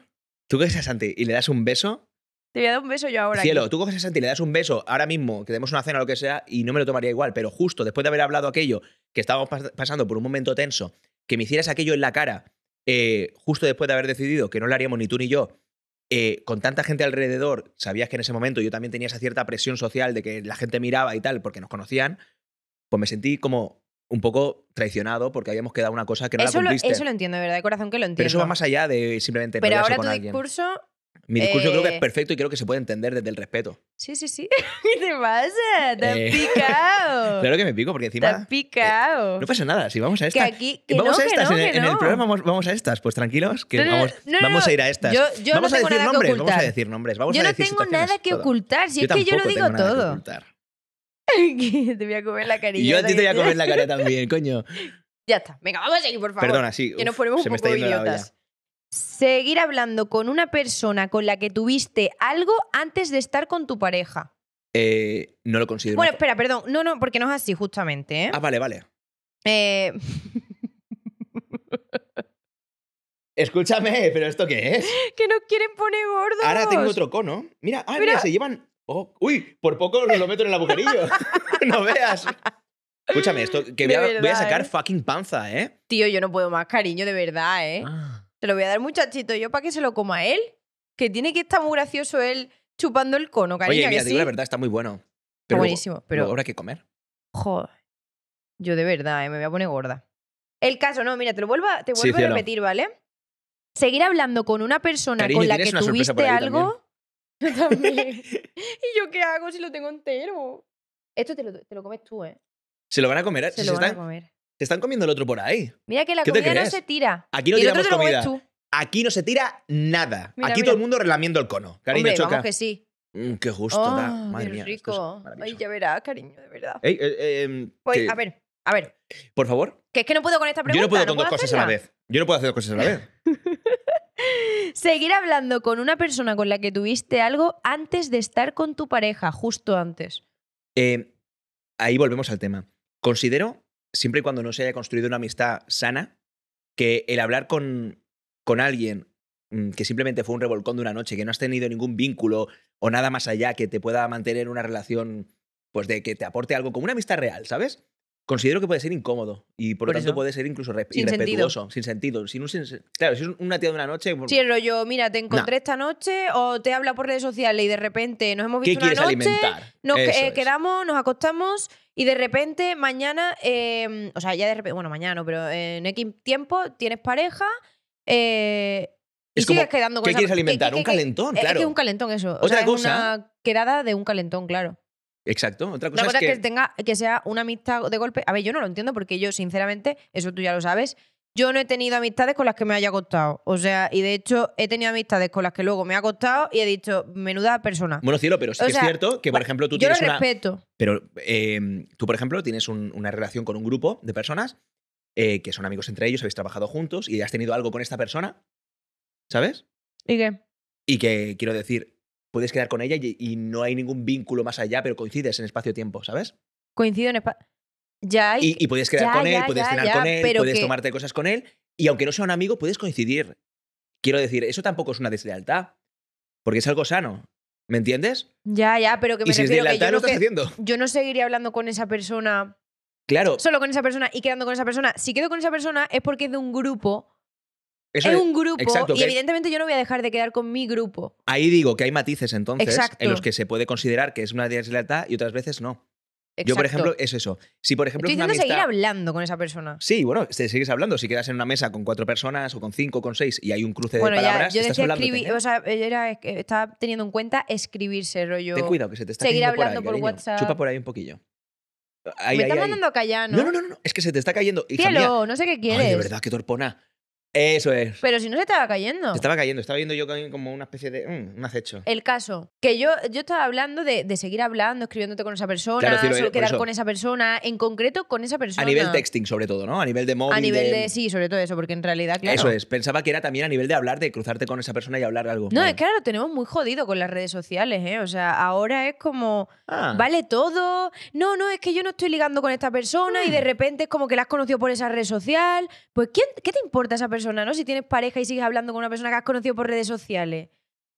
Tú coges a Santi y le das un beso. Te voy a dar un beso yo ahora. Cielo, tú coges a Santi, y le das un beso ahora mismo, que demos una cena o lo que sea, y no me lo tomaría igual, pero justo después de haber hablado aquello, que estábamos pasando por un momento tenso, que me hicieras aquello en la cara eh, justo después de haber decidido que no lo haríamos ni tú ni yo, eh, con tanta gente alrededor, sabías que en ese momento yo también tenía esa cierta presión social de que la gente miraba y tal, porque nos conocían, pues me sentí como un poco traicionado porque habíamos quedado una cosa que no la cumpliste. eso lo entiendo, de verdad, de corazón que lo entiendo. Pero eso va más allá de simplemente Pero ahora con tu discurso mi discurso creo que es eh. perfecto y creo que se puede entender desde el respeto. Sí, sí, sí. <laughs> ¿Qué te pasa? Te eh, picado. <laughs> claro que me pico, porque encima. Te picado. Eh, no pasa nada, si vamos a estas. vamos a estas, en, el programa vamos, a estas. Pues tranquilos, que vamos, vamos a ir a estas. Yo, vamos a decir nombres, vamos a decir nombres. yo no tengo nada que ocultar, si es <laughs> que yo lo digo todo. te voy a comer la carita. Yo a ti te voy a comer la cara también, coño. Ya está, venga, vamos a seguir, por favor. Perdona, sí. Que nos ponemos un poco idiotas seguir hablando con una persona con la que tuviste algo antes de estar con tu pareja. Eh, no lo considero. Bueno, espera, perdón. No, no, porque no es así, justamente. ¿eh? Ah, vale, vale. Eh. <laughs> Escúchame, ¿pero esto qué es? Que nos quieren poner gordos. Ahora tengo otro cono. Mira, ah, mira, se llevan. Oh, uy, por poco nos lo meto en el agujerillo. <laughs> no veas. Escúchame, esto que voy a, sacar ¿eh? fucking panza, ¿eh? Tío, yo no puedo más, cariño, de verdad, ¿eh? Ah. Te lo voy a dar muchachito yo para que se lo coma él. Que tiene que estar muy gracioso él chupando el cono, cariño. Oye, mira, digo la verdad, está muy bueno. Pero buenísimo, pero... habrá que comer. Joder. Yo de verdad, eh, me voy a poner gorda. El caso, no, mira, te lo vuelvo, a, te vuelvo a repetir, ¿vale? Seguir hablando con una persona con la que tuviste algo. También. <laughs> <laughs> ¿Y yo qué hago si lo tengo entero? Esto te lo, comes tú, ¿eh? Se lo van a comer. Se, se lo van a comer. Te están comiendo el otro por ahí. Mira que la comida no se tira. Aquí no Y comida. Aquí no se tira nada. Aquí todo el mundo relamiendo el cono. Cariño, Hombre, choca. vamos que sí. Mm, qué justo. Ah, rico. Ay, ya verás, cariño, de verdad. Eh, eh, em, pues, a ver, a ver. Por favor. Que es que no puedo con esta pregunta. Yo no puedo con dos cosas a la vez. Yo no puedo hacer dos cosas a la vez. <laughs> Seguir hablando con una persona con la que tuviste algo antes de estar con tu pareja, justo antes. Eh, ahí volvemos al tema. Considero siempre y cuando no se haya construido una amistad sana, que el hablar con, con alguien mm, que simplemente fue un revolcón de una noche, que no has tenido ningún vínculo o nada más allá que te pueda mantener una relación, pues de que te aporte algo como una amistad real, ¿sabes? Considero que puede ser incómodo y por, lo tanto puede ser incluso irrespetuoso, sin sentido. Sin un, claro, si es una tía de una noche. Si el rollo, mira, te encontré esta noche o te habla por redes sociales y de repente nos hemos visto una noche. Alimentar? Nos eh, quedamos, nos acostamos y de repente mañana, em, o sea, ya de repente, bueno, mañana pero en X tiempo tienes pareja. Eh, y sigues quedando con ¿Qué quieres alimentar? un calentón, claro. Es que un calentón eso. o sea, una quedada de un calentón, claro. Exacto. Otra cosa, es, que... tenga, que sea una amistad de golpe. A ver, yo no lo entiendo porque yo, sinceramente, eso tú ya lo sabes. Yo no he tenido amistades con las que me haya costado. O sea, y de hecho he tenido amistades con las que luego me ha costado y he dicho, menuda persona. Bueno, cielo, pero es cierto que, por ejemplo, tú tienes. Yo respeto. Pero em, tú, por ejemplo, tienes una relación con un grupo de personas eh, que son amigos entre ellos, habéis trabajado juntos y has tenido algo con esta persona. ¿Sabes? ¿Y qué? Y que quiero decir, puedes quedar con ella y, no hay ningún vínculo más allá, pero coincides en espacio-tiempo, ¿sabes? Coincido en espacio. Ya y, puedes quedar con él, puedes cenar con él, puedes tomarte cosas con él, y aunque no sea un amigo, puedes coincidir. Quiero decir, eso tampoco es una deslealtad, porque es algo sano. ¿Me entiendes? Ya, ya, pero que me refiero si es que yo no, yo no seguiría hablando con esa persona. Claro. Solo con esa persona y quedando con esa persona. Si quedo con esa persona es porque es de un grupo un grupo y evidentemente yo no voy a dejar de quedar con mi grupo. Ahí digo que hay matices entonces en los que se puede considerar que es una deslealtad y otras veces no. Yo, por ejemplo, es eso. Si, por ejemplo, Estoy es seguir hablando con esa persona. Sí, bueno, te sigues hablando. Si quedas en una mesa con cuatro personas o con cinco, o con seis y hay un cruce de palabras, ya, yo decía ¿eh? o sea, era, estaba teniendo en cuenta escribirse, rollo. Ten cuidado que se te está seguir hablando por, ahí, WhatsApp. Chupa por ahí un poquillo. Me mandando a callar, ¿no? ¿no? No, no, es que se te está cayendo. no sé qué quieres. de verdad, qué torpona. Eso es. Pero si no se estaba cayendo. Se estaba cayendo, estaba viendo yo como una especie de. Mm, un acecho. El caso, que yo, yo estaba hablando de, seguir hablando, escribiéndote con esa persona, quedar con esa persona, en concreto con esa persona. A nivel texting, sobre todo, ¿no? A nivel de móvil. A nivel de. sí, sobre todo eso, porque en realidad, claro. Eso es. Pensaba que era también a nivel de hablar, de cruzarte con esa persona y hablar algo. No, es que ahora lo tenemos muy jodido con las redes sociales, ¿eh? O sea, ahora es como. Ah. Vale todo. No, no, es que yo no estoy ligando con esta persona y ah. de repente es como que la has conocido por esa red social. Pues, ¿qué te importa esa persona? ¿no? Si tienes pareja y sigues hablando con una persona que has conocido por redes sociales.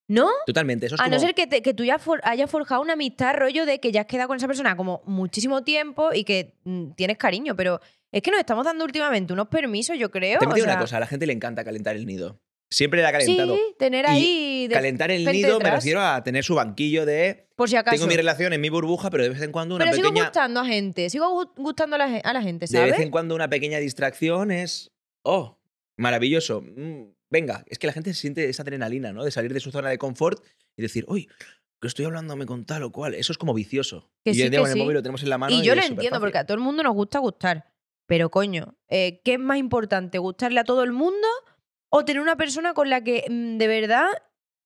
¿No? Totalmente. Eso a no ser que, que tú ya hayas forjado una amistad, rollo de que ya has quedado con esa persona como muchísimo tiempo y que mm, tienes cariño, pero es que nos estamos dando últimamente unos permisos, yo creo. Te una cosa, a la gente le encanta calentar el nido. Siempre le ha calentado. Sí, tener ahí. calentar el nido me refiero a tener su banquillo de. Por si acaso. Tengo mi relación en mi burbuja, pero de vez en cuando una pequeña. Pero sigo gustando a gente, sigo gustando a la, a la gente, ¿sabes? De vez en cuando una pequeña distracción es. Oh, Maravilloso. Mm, venga, es que la gente se siente esa adrenalina, ¿no? De salir de su zona de confort y decir, uy, que estoy hablándome con tal o cual. Eso es como vicioso. y lo tenemos en la mano. Y, yo lo entiendo, porque a todo el mundo nos gusta gustar. Pero coño, eh, ¿qué es más importante? ¿Gustarle a todo el mundo o tener una persona con la que mm, de verdad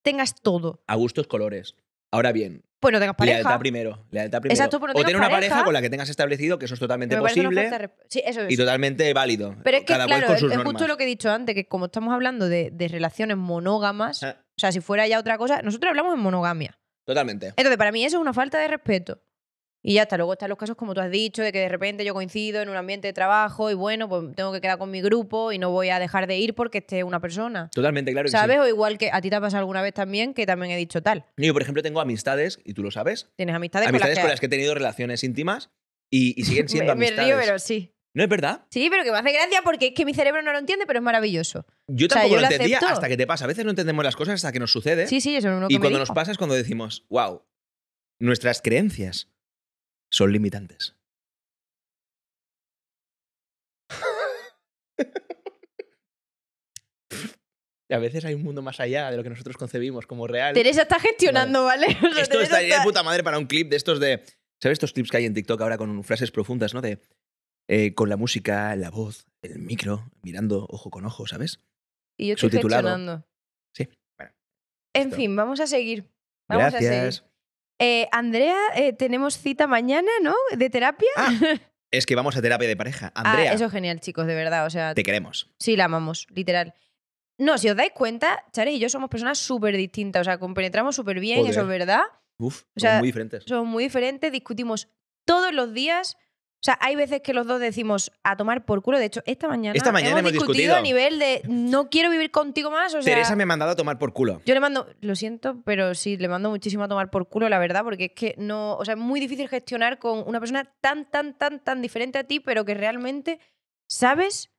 tengas todo? A gustos colores. Ahora bien. Pues no tengas pareja. Lealtad primero. Lealtad primero. Pues o tener una pareja, con la que tengas establecido, que eso es totalmente posible y totalmente válido. Pero es que, claro, es justo lo que he dicho antes, que como estamos hablando de, relaciones monógamas, ah. o sea, si fuera ya otra cosa, nosotros hablamos en monogamia. Totalmente. Entonces, para mí eso es una falta de respeto. Y ya hasta Luego están los casos, como tú has dicho, de que de repente yo coincido en un ambiente de trabajo y bueno, pues tengo que quedar con mi grupo y no voy a dejar de ir porque esté una persona. Totalmente, claro. ¿Sabes? O igual que a ti te ha pasado alguna vez también que también he dicho tal. Yo, por ejemplo, tengo amistades, y tú lo sabes. Tienes amistades, amistades con las, que... he tenido relaciones íntimas y, siguen <laughs> siendo amistades. pero sí. ¿No es verdad? Sí, pero que me hace gracia porque es que mi cerebro no lo entiende, pero es maravilloso. Yo tampoco lo entendía hasta que te pasa. A veces no entendemos las cosas hasta que nos sucede. Sí, sí, eso es uno Y cuando nos pasa es cuando decimos, wow, nuestras creencias son limitantes. a veces hay un mundo más allá de lo que nosotros concebimos como real. Teresa está gestionando, ¿vale? <laughs> Esto estaría de puta madre para un clip de estos de. ¿Sabes estos clips que hay en TikTok ahora con frases profundas, ¿no? De. Eh, con la música, la voz, el micro, mirando ojo con ojo, ¿sabes? Y yo estoy gestionando. Sí, bueno. En fin, vamos a seguir. Gracias. a seguir. Eh, Andrea, eh, tenemos cita mañana, ¿no? De terapia. Ah, <laughs> es que vamos a terapia de pareja. Ah, Andrea. eso es genial, chicos, de verdad. O sea, te queremos. Sí, la amamos, literal. No, si os dais cuenta, Chare y yo somos personas súper distintas. O sea, compenetramos súper bien, eso es verdad. Uf, somos muy diferentes. Somos muy diferentes, discutimos todos los días o sea, hay veces que los dos decimos a tomar por culo. De hecho, esta mañana, esta mañana hemos, discutido, a nivel de no quiero vivir contigo más. Teresa me ha mandado a tomar por culo. Yo le mando, lo siento, pero sí, le mando muchísimo a tomar por culo, la verdad, porque es que no. O sea, es muy difícil gestionar con una persona tan, tan, tan, tan diferente a ti, pero que realmente sabes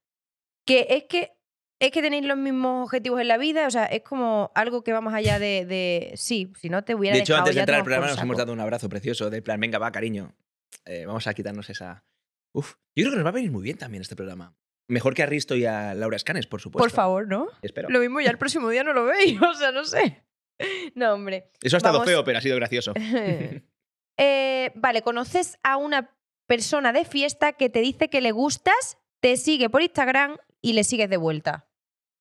que es que es que tenéis los mismos objetivos en la vida, o sea, es como algo que vamos allá de, sí, si no te hubiera De hecho, antes de entrar al programa nos hemos dado un abrazo precioso, de plan, venga, va, cariño, eh, vamos a quitarnos esa... Uf, yo creo que nos va a venir muy bien también este programa. Mejor que a Risto y a Laura Escanes, por supuesto. Por favor, ¿no? Espero. Lo mismo ya el próximo día no lo veis, <laughs> o sea, no sé. No, hombre. Eso ha estado feo, pero ha sido gracioso. <laughs> <laughs> Eh, vale, conoces a una persona de fiesta que te dice que le gustas, te sigue por Instagram y le sigues de vuelta.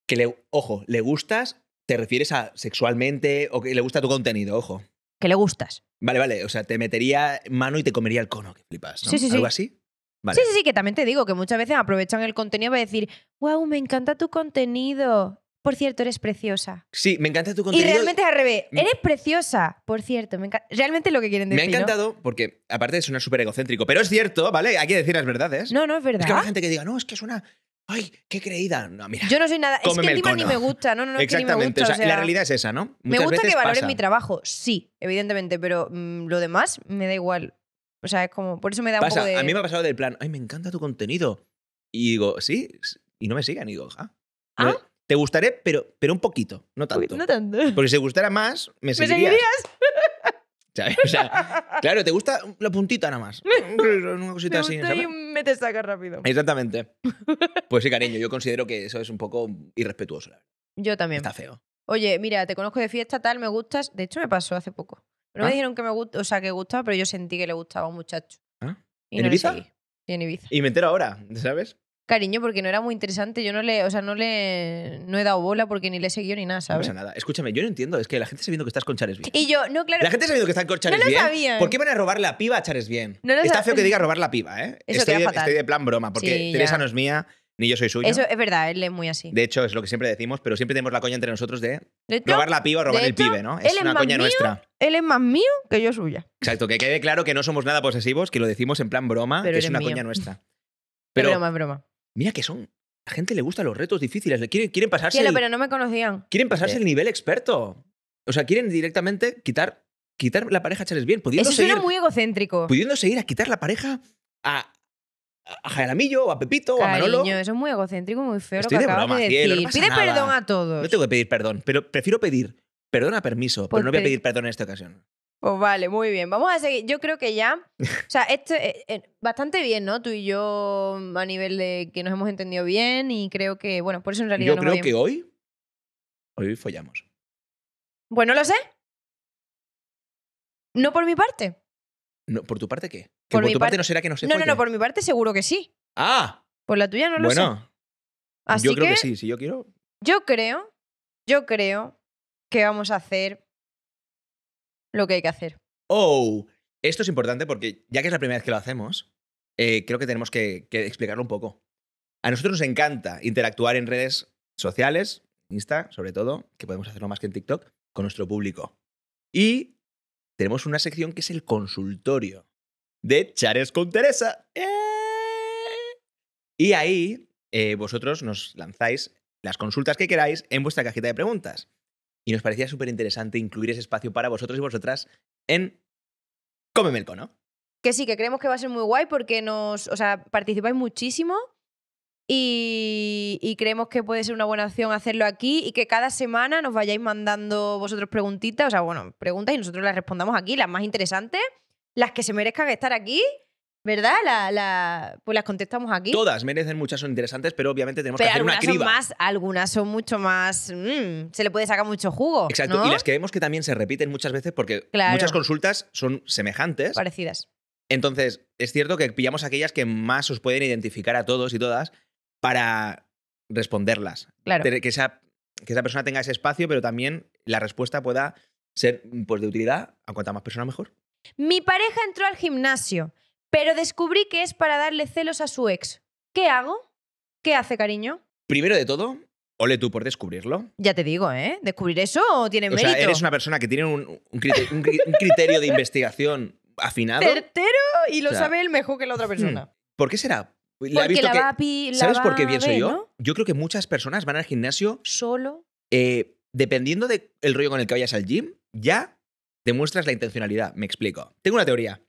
Que le, ojo, le gustas, te refieres a sexualmente o que le gusta tu contenido, ojo. Que le gustas. Vale, vale. O sea, te metería mano y te comería el cono, que flipas. ¿no? Sí, sí, sí. ¿Algo así? Vale. Sí, sí, sí, que también te digo que muchas veces aprovechan el contenido para decir, wow, me encanta tu contenido. Por cierto, eres preciosa. Sí, me encanta tu contenido. Y realmente es al revés. Mm. Eres preciosa, por cierto. Me realmente lo que quieren decir. Me ha encantado, porque aparte suena súper egocéntrico, pero es cierto, ¿vale? Hay que decir las verdades. No, no es verdad. Es que hay gente que diga, no, es que suena ¡Ay, qué creída! No, mira. Yo no soy nada. Es que encima ni me gusta. No, no, no. Exactamente. Es que ni me gusta, o sea, la realidad es esa, ¿no? me gusta que valoren mi trabajo, sí, evidentemente, pero mm, lo demás me da igual. O sea, es como. Por eso me da un poco de. A mí me ha pasado del plan, ¡ay, me encanta tu contenido! Y digo, sí, y no me sigan. Y digo, ¿ah? ¿Ah? te gustaré, pero, pero un poquito, no tanto. No tanto. Porque si gustara más, me seguirías. ¿Me seguirías? O <laughs> claro, te gusta la puntita nada más. Una cosita así. saca rápido. Exactamente. <laughs> Pues sí, cariño, yo considero que eso es un poco irrespetuoso. Yo también. Está feo. Oye, mira, te conozco de fiesta, tal, me gustas. De hecho, me pasó hace poco. No me ¿Ah? dijeron que me gusta, o sea, que gustaba, pero yo sentí que le gustaba a un muchacho. ¿Ah? Y ¿En Ibiza? Sí, en Ibiza. Y me entero ahora, ¿sabes? cariño porque no era muy interesante. Yo no le, o sea, no le no he dado bola porque ni le he seguido ni nada, ¿sabes? No pasa nada. Escúchame, yo no entiendo. Es que la gente sabiendo que estás con Chares bien. Y yo, no, claro. La gente sabiendo que estás con Chares no bien. ¿Por qué van a robar la piba a Chares bien? Está feo que diga robar la piba, ¿eh? estoy, de, plan broma porque Teresa no es mía ni yo soy suyo. Eso es verdad, él es muy así. De hecho, es lo que siempre decimos, pero siempre tenemos la coña entre nosotros de, robar la piba o robar el pibe, ¿no? Es una coña nuestra. Él es más mío que yo suya. Exacto, que quede claro que no somos nada posesivos, que lo decimos en plan broma, que es una coña nuestra. <laughs> Pero, broma. Mira que son. A la gente le gustan los retos difíciles. quieren, quieren pasarse. el, pero no me conocían. Quieren pasarse el nivel experto. O sea, quieren directamente quitar, quitar la pareja a Charles Bien. Pudiendo Eso suena muy egocéntrico. Pudiendo seguir a quitar la pareja a, a Jaramillo, a Pepito, o a Manolo. eso es muy egocéntrico, muy feo que de decir. Pide perdón a todos. No tengo que pedir perdón, pero prefiero pedir perdón a permiso, pero no voy a pedir perdón en esta ocasión. Pues vale, muy bien. Vamos a seguir. Yo creo que ya. O sea, esto es, eh, eh, bastante bien, ¿no? Tú y yo mm, a nivel de que nos hemos entendido bien y creo que, bueno, por eso en realidad. Yo creo que hoy. Hoy follamos. Bueno, pues lo sé. No por mi parte. No, ¿Por tu parte qué? ¿Que por, tu parte, no será que no se No, no, no, por mi parte seguro que sí. Ah. Por la tuya no lo sé. Bueno. yo creo que sí, si yo quiero. Yo creo, yo creo que vamos a hacer lo que hay que hacer. Oh, esto es importante porque ya que es la primera vez que lo hacemos, eh, creo que tenemos que, explicarlo un poco. A nosotros nos encanta interactuar en redes sociales, Insta sobre todo, que podemos hacerlo más que en TikTok, con nuestro público. Y tenemos una sección que es el consultorio de Chares con Teresa. ¡Eh! Y ahí eh, vosotros nos lanzáis las consultas que queráis en vuestra cajita de preguntas y nos parecía súper interesante incluir ese espacio para vosotros y vosotras en Come Melco, ¿no? Que sí, que creemos que va a ser muy guay porque nos, o participáis muchísimo y, y, creemos que puede ser una buena opción hacerlo aquí y que cada semana nos vayáis mandando vosotros preguntitas, o sea, bueno, preguntas y nosotros las respondamos aquí, las más interesantes, las que se merezcan estar aquí ¿Verdad? pues las contestamos aquí. Todas merecen muchas, son interesantes, pero obviamente tenemos que hacer una criba. más, algunas son mucho más. Mm, se le puede sacar mucho jugo. Exacto. Y las que vemos que también se repiten muchas veces porque muchas consultas son semejantes. Parecidas. Entonces, es cierto que pillamos aquellas que más os pueden identificar a todos y todas para responderlas. Claro. Que esa, que esa persona tenga ese espacio, pero también la respuesta pueda ser pues, de utilidad a cuanta más persona mejor. Mi pareja entró al gimnasio pero descubrí que es para darle celos a su ex. ¿Qué hago? ¿Qué hace, cariño? Primero de todo, ole tú por descubrirlo. Ya te digo, ¿eh? ¿Descubrir eso tiene o mérito? sea, eres una persona que tiene un, criterio, de investigación afinado. Certero y lo sabe él mejor que la otra hmm, persona. ¿Por qué será? Porque la ¿Sabes por qué pienso yo? Yo creo que muchas personas van al gimnasio solo. Eh, dependiendo del el rollo con el que vayas al gym, ya demuestras la intencionalidad. Me explico. Tengo una teoría.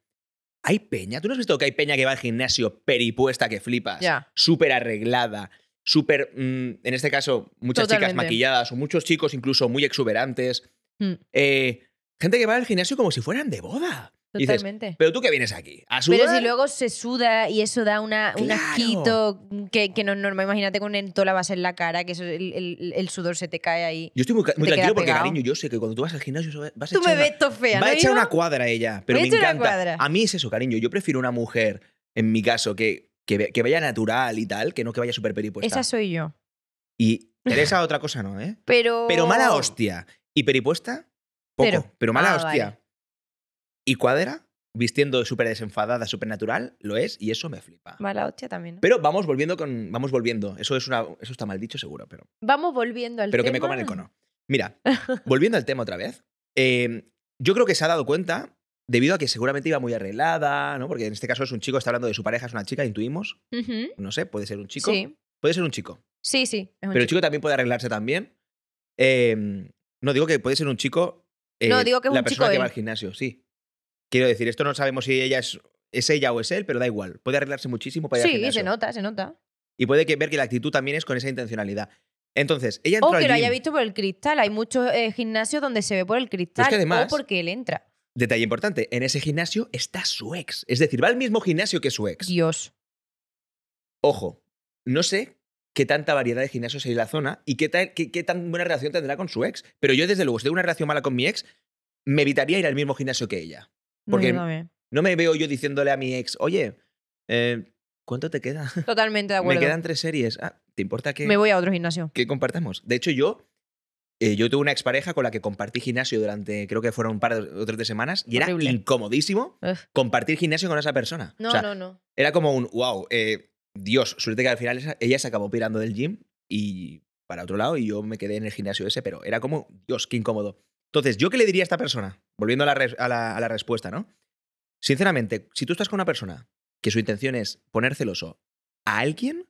Hay peña. ¿Tú no has visto que hay peña que va al gimnasio peripuesta que flipas? Súper arreglada, súper, mm, en este caso, muchas chicas maquilladas o muchos chicos incluso muy exuberantes. Mm. Eh, gente que va al gimnasio como si fueran de boda. Totalmente. pero tú que vienes aquí, ¿a sudar? Pero si luego se suda y eso da una, un asquito que, que, no es normal. Imagínate con el va base en la cara, que el, el, sudor se te cae ahí. Yo estoy muy, tranquilo porque, cariño, yo sé que cuando tú vas al gimnasio vas a tú echar. me ves una, fea, Va ¿no, a echar una cuadra ella, pero me, encanta. A mí es eso, cariño. Yo prefiero una mujer, en mi caso, que, que, que vaya natural y tal, que no que vaya súper peripuesta. Esa soy yo. Y Teresa, otra cosa no, ¿eh? Pero. Pero mala hostia. ¿Y peripuesta? Poco, pero, mala ah, hostia. Y Cuadra, vistiendo súper desenfadada, súper natural, lo es y eso me flipa. Mala también. Pero vamos volviendo con. Vamos volviendo. Eso, es una, eso está mal dicho, seguro, pero. Vamos volviendo al tema. Pero que me coman el cono. Mira, <laughs> volviendo al tema otra vez. Em, yo creo que se ha dado cuenta, debido a que seguramente iba muy arreglada, ¿no? Porque en este caso es un chico, está hablando de su pareja, es una chica, intuimos. No sé, puede ser un chico. Sí. Puede ser un chico. Sí, sí. pero el chico también puede arreglarse también. Em, no, digo que puede ser un chico. no, eh, digo que la persona que va al gimnasio, sí. Quiero decir, esto no sabemos si ella es, ella o es él, pero da igual. Puede arreglarse muchísimo para ir Sí, al se nota, se nota. Y puede que ver que la actitud también es con esa intencionalidad. Entonces, ella O que lo haya visto por el cristal. Hay muchos eh, gimnasios donde se ve por el cristal. que además- o porque él entra. Detalle importante, en ese gimnasio está su ex. Es decir, va al mismo gimnasio que su ex. Dios. Ojo, no sé qué tanta variedad de gimnasios hay en la zona y qué, qué- qué tan buena relación tendrá con su ex. Pero yo, desde luego, si tengo una relación mala con mi ex, me evitaría ir al mismo gimnasio que ella. Porque no, me veo yo diciéndole a mi ex, oye, eh, ¿cuánto te queda? Totalmente de <laughs> acuerdo. me quedan tres series. Ah, ¿te importa que. Me voy a otro gimnasio. Que compartamos. De hecho, yo. Eh, yo tuve una expareja con la que compartí gimnasio durante, creo que fueron un par de, o tres semanas, y era incomodísimo compartir gimnasio con esa persona. No, no, no. Era como un, wow, eh, Dios, suerte que al final ella se acabó pirando del gym y para otro lado, y yo me quedé en el gimnasio ese, pero era como, Dios, qué incómodo. Entonces, ¿yo qué le diría a esta persona? Volviendo a la, respuesta, ¿no? Sinceramente, si tú estás con una persona que su intención es poner celoso a alguien,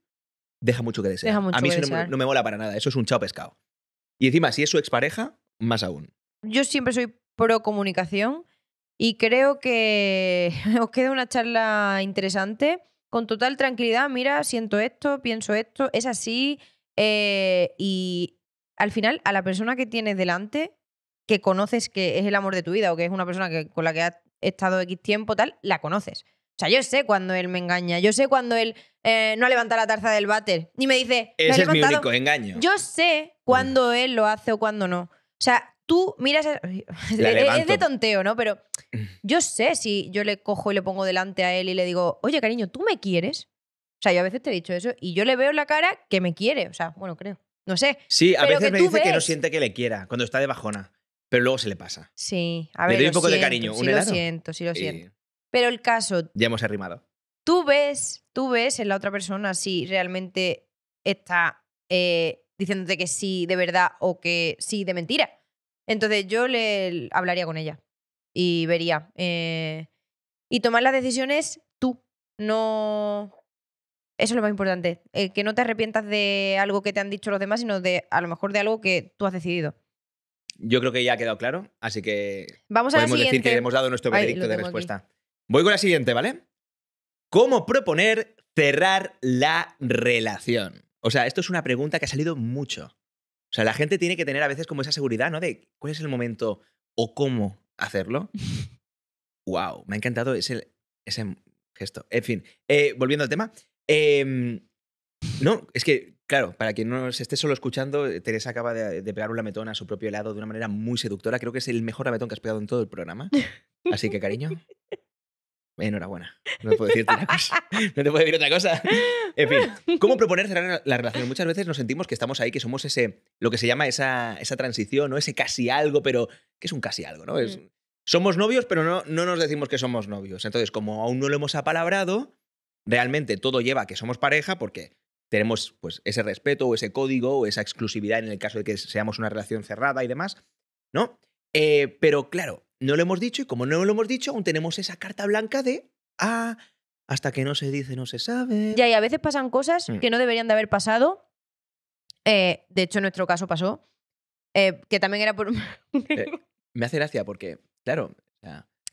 deja mucho que desear. a mí no, me mola para nada, eso es un chao pescado. Y encima, si es su expareja, más aún. Yo siempre soy pro comunicación y creo que <laughs> os queda una charla interesante. Con total tranquilidad, mira, siento esto, pienso esto, es así. Eh, y al final, a la persona que tienes delante, que conoces que es el amor de tu vida o que es una persona que, con la que has estado X tiempo, tal, la conoces. O sea, yo sé cuando él me engaña, yo sé cuando él eh, no levanta la tarza del váter y me dice. Ese es mi único engaño. Yo sé mm. cuando él lo hace o cuando no. O sea, tú miras. <laughs> Es de tonteo, ¿no? Pero <laughs> yo sé si yo le cojo y le pongo delante a él y le digo, oye, cariño, ¿tú me quieres? O sea, yo a veces te he dicho eso y yo le veo en la cara que me quiere. O sea, bueno, creo. No sé. Sí, a veces me dice que no siente que le quiera cuando está de bajona pero luego se le pasa. Sí, a ver. Le doy un poco de cariño. sí, lo siento, sí, lo siento. Pero el caso. Ya hemos arrimado. Tú ves, tú ves en la otra persona si realmente está eh, diciéndote que sí de verdad o que sí de mentira. Entonces yo le hablaría con ella y vería. Eh, y tomar las decisiones tú. No. Eso es lo más importante. Eh, que no te arrepientas de algo que te han dicho los demás, sino de a lo mejor de algo que tú has decidido yo creo que ya ha quedado claro, así que Vamos a podemos decir que hemos dado nuestro veredicto de respuesta. Voy con la siguiente, ¿vale? ¿Cómo proponer cerrar la relación? O sea, esto es una pregunta que ha salido mucho. O sea, la gente tiene que tener a veces como esa seguridad, ¿no? De cuál es el momento o cómo hacerlo. wow, <laughs> me ha encantado ese, ese gesto. En fin, eh, volviendo al tema. Em, no, es que Claro, para quien no se esté solo escuchando, eh, Teresa acaba de, pegar un lametón a su propio helado de una manera muy seductora. Creo que es el mejor lametón que has pegado en todo el programa. Así que, cariño, enhorabuena. No puedo decirte cosa. No te puedo decir otra cosa. En fin, ¿cómo proponer cerrar la relación? Muchas veces nos sentimos que estamos ahí, que somos ese, lo que se llama esa, esa transición, ¿no? Ese casi algo, pero que es un casi algo, ¿no? Es, mm. somos novios, pero no, no nos decimos que somos novios. Entonces, como aún no lo hemos apalabrado, realmente todo lleva a que somos pareja, porque tenemos pues, ese respeto o ese código o esa exclusividad en el caso de que seamos una relación cerrada y demás, ¿no? Eh, pero claro, no lo hemos dicho y como no lo hemos dicho, aún tenemos esa carta blanca de, ah, hasta que no se dice, no se sabe. Ya, y a veces pasan cosas mm. que no deberían de haber pasado. Eh, de hecho, en nuestro caso pasó, eh, que también era por... <laughs> <laughs> me hace gracia porque, claro...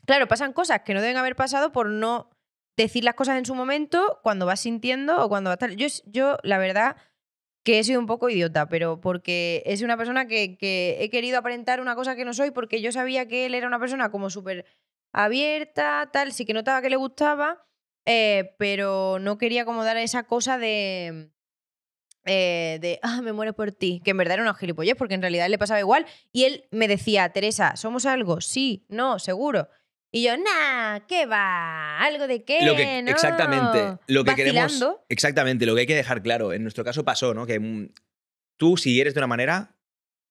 Claro, pasan cosas que no deben haber pasado por no decir las cosas en su momento, cuando vas sintiendo o cuando vas tal. Yo, yo, la verdad, que he sido un poco idiota, pero porque es una persona que, he querido aparentar una cosa que no soy, porque yo sabía que él era una persona como súper abierta, tal, sí que notaba que le gustaba, eh, pero no quería como dar esa cosa de... Eh, de, ah, me muero por ti, que en verdad era unos gilipollez porque en realidad le pasaba igual. Y él me decía, Teresa, ¿somos algo? Sí, no, seguro. Y yo, nada ¿qué va? ¿Algo de qué? Lo que, Exactamente. Lo que queremos. Exactamente, lo que hay que dejar claro. En nuestro caso pasó, ¿no? Que mm, tú, si eres de una manera,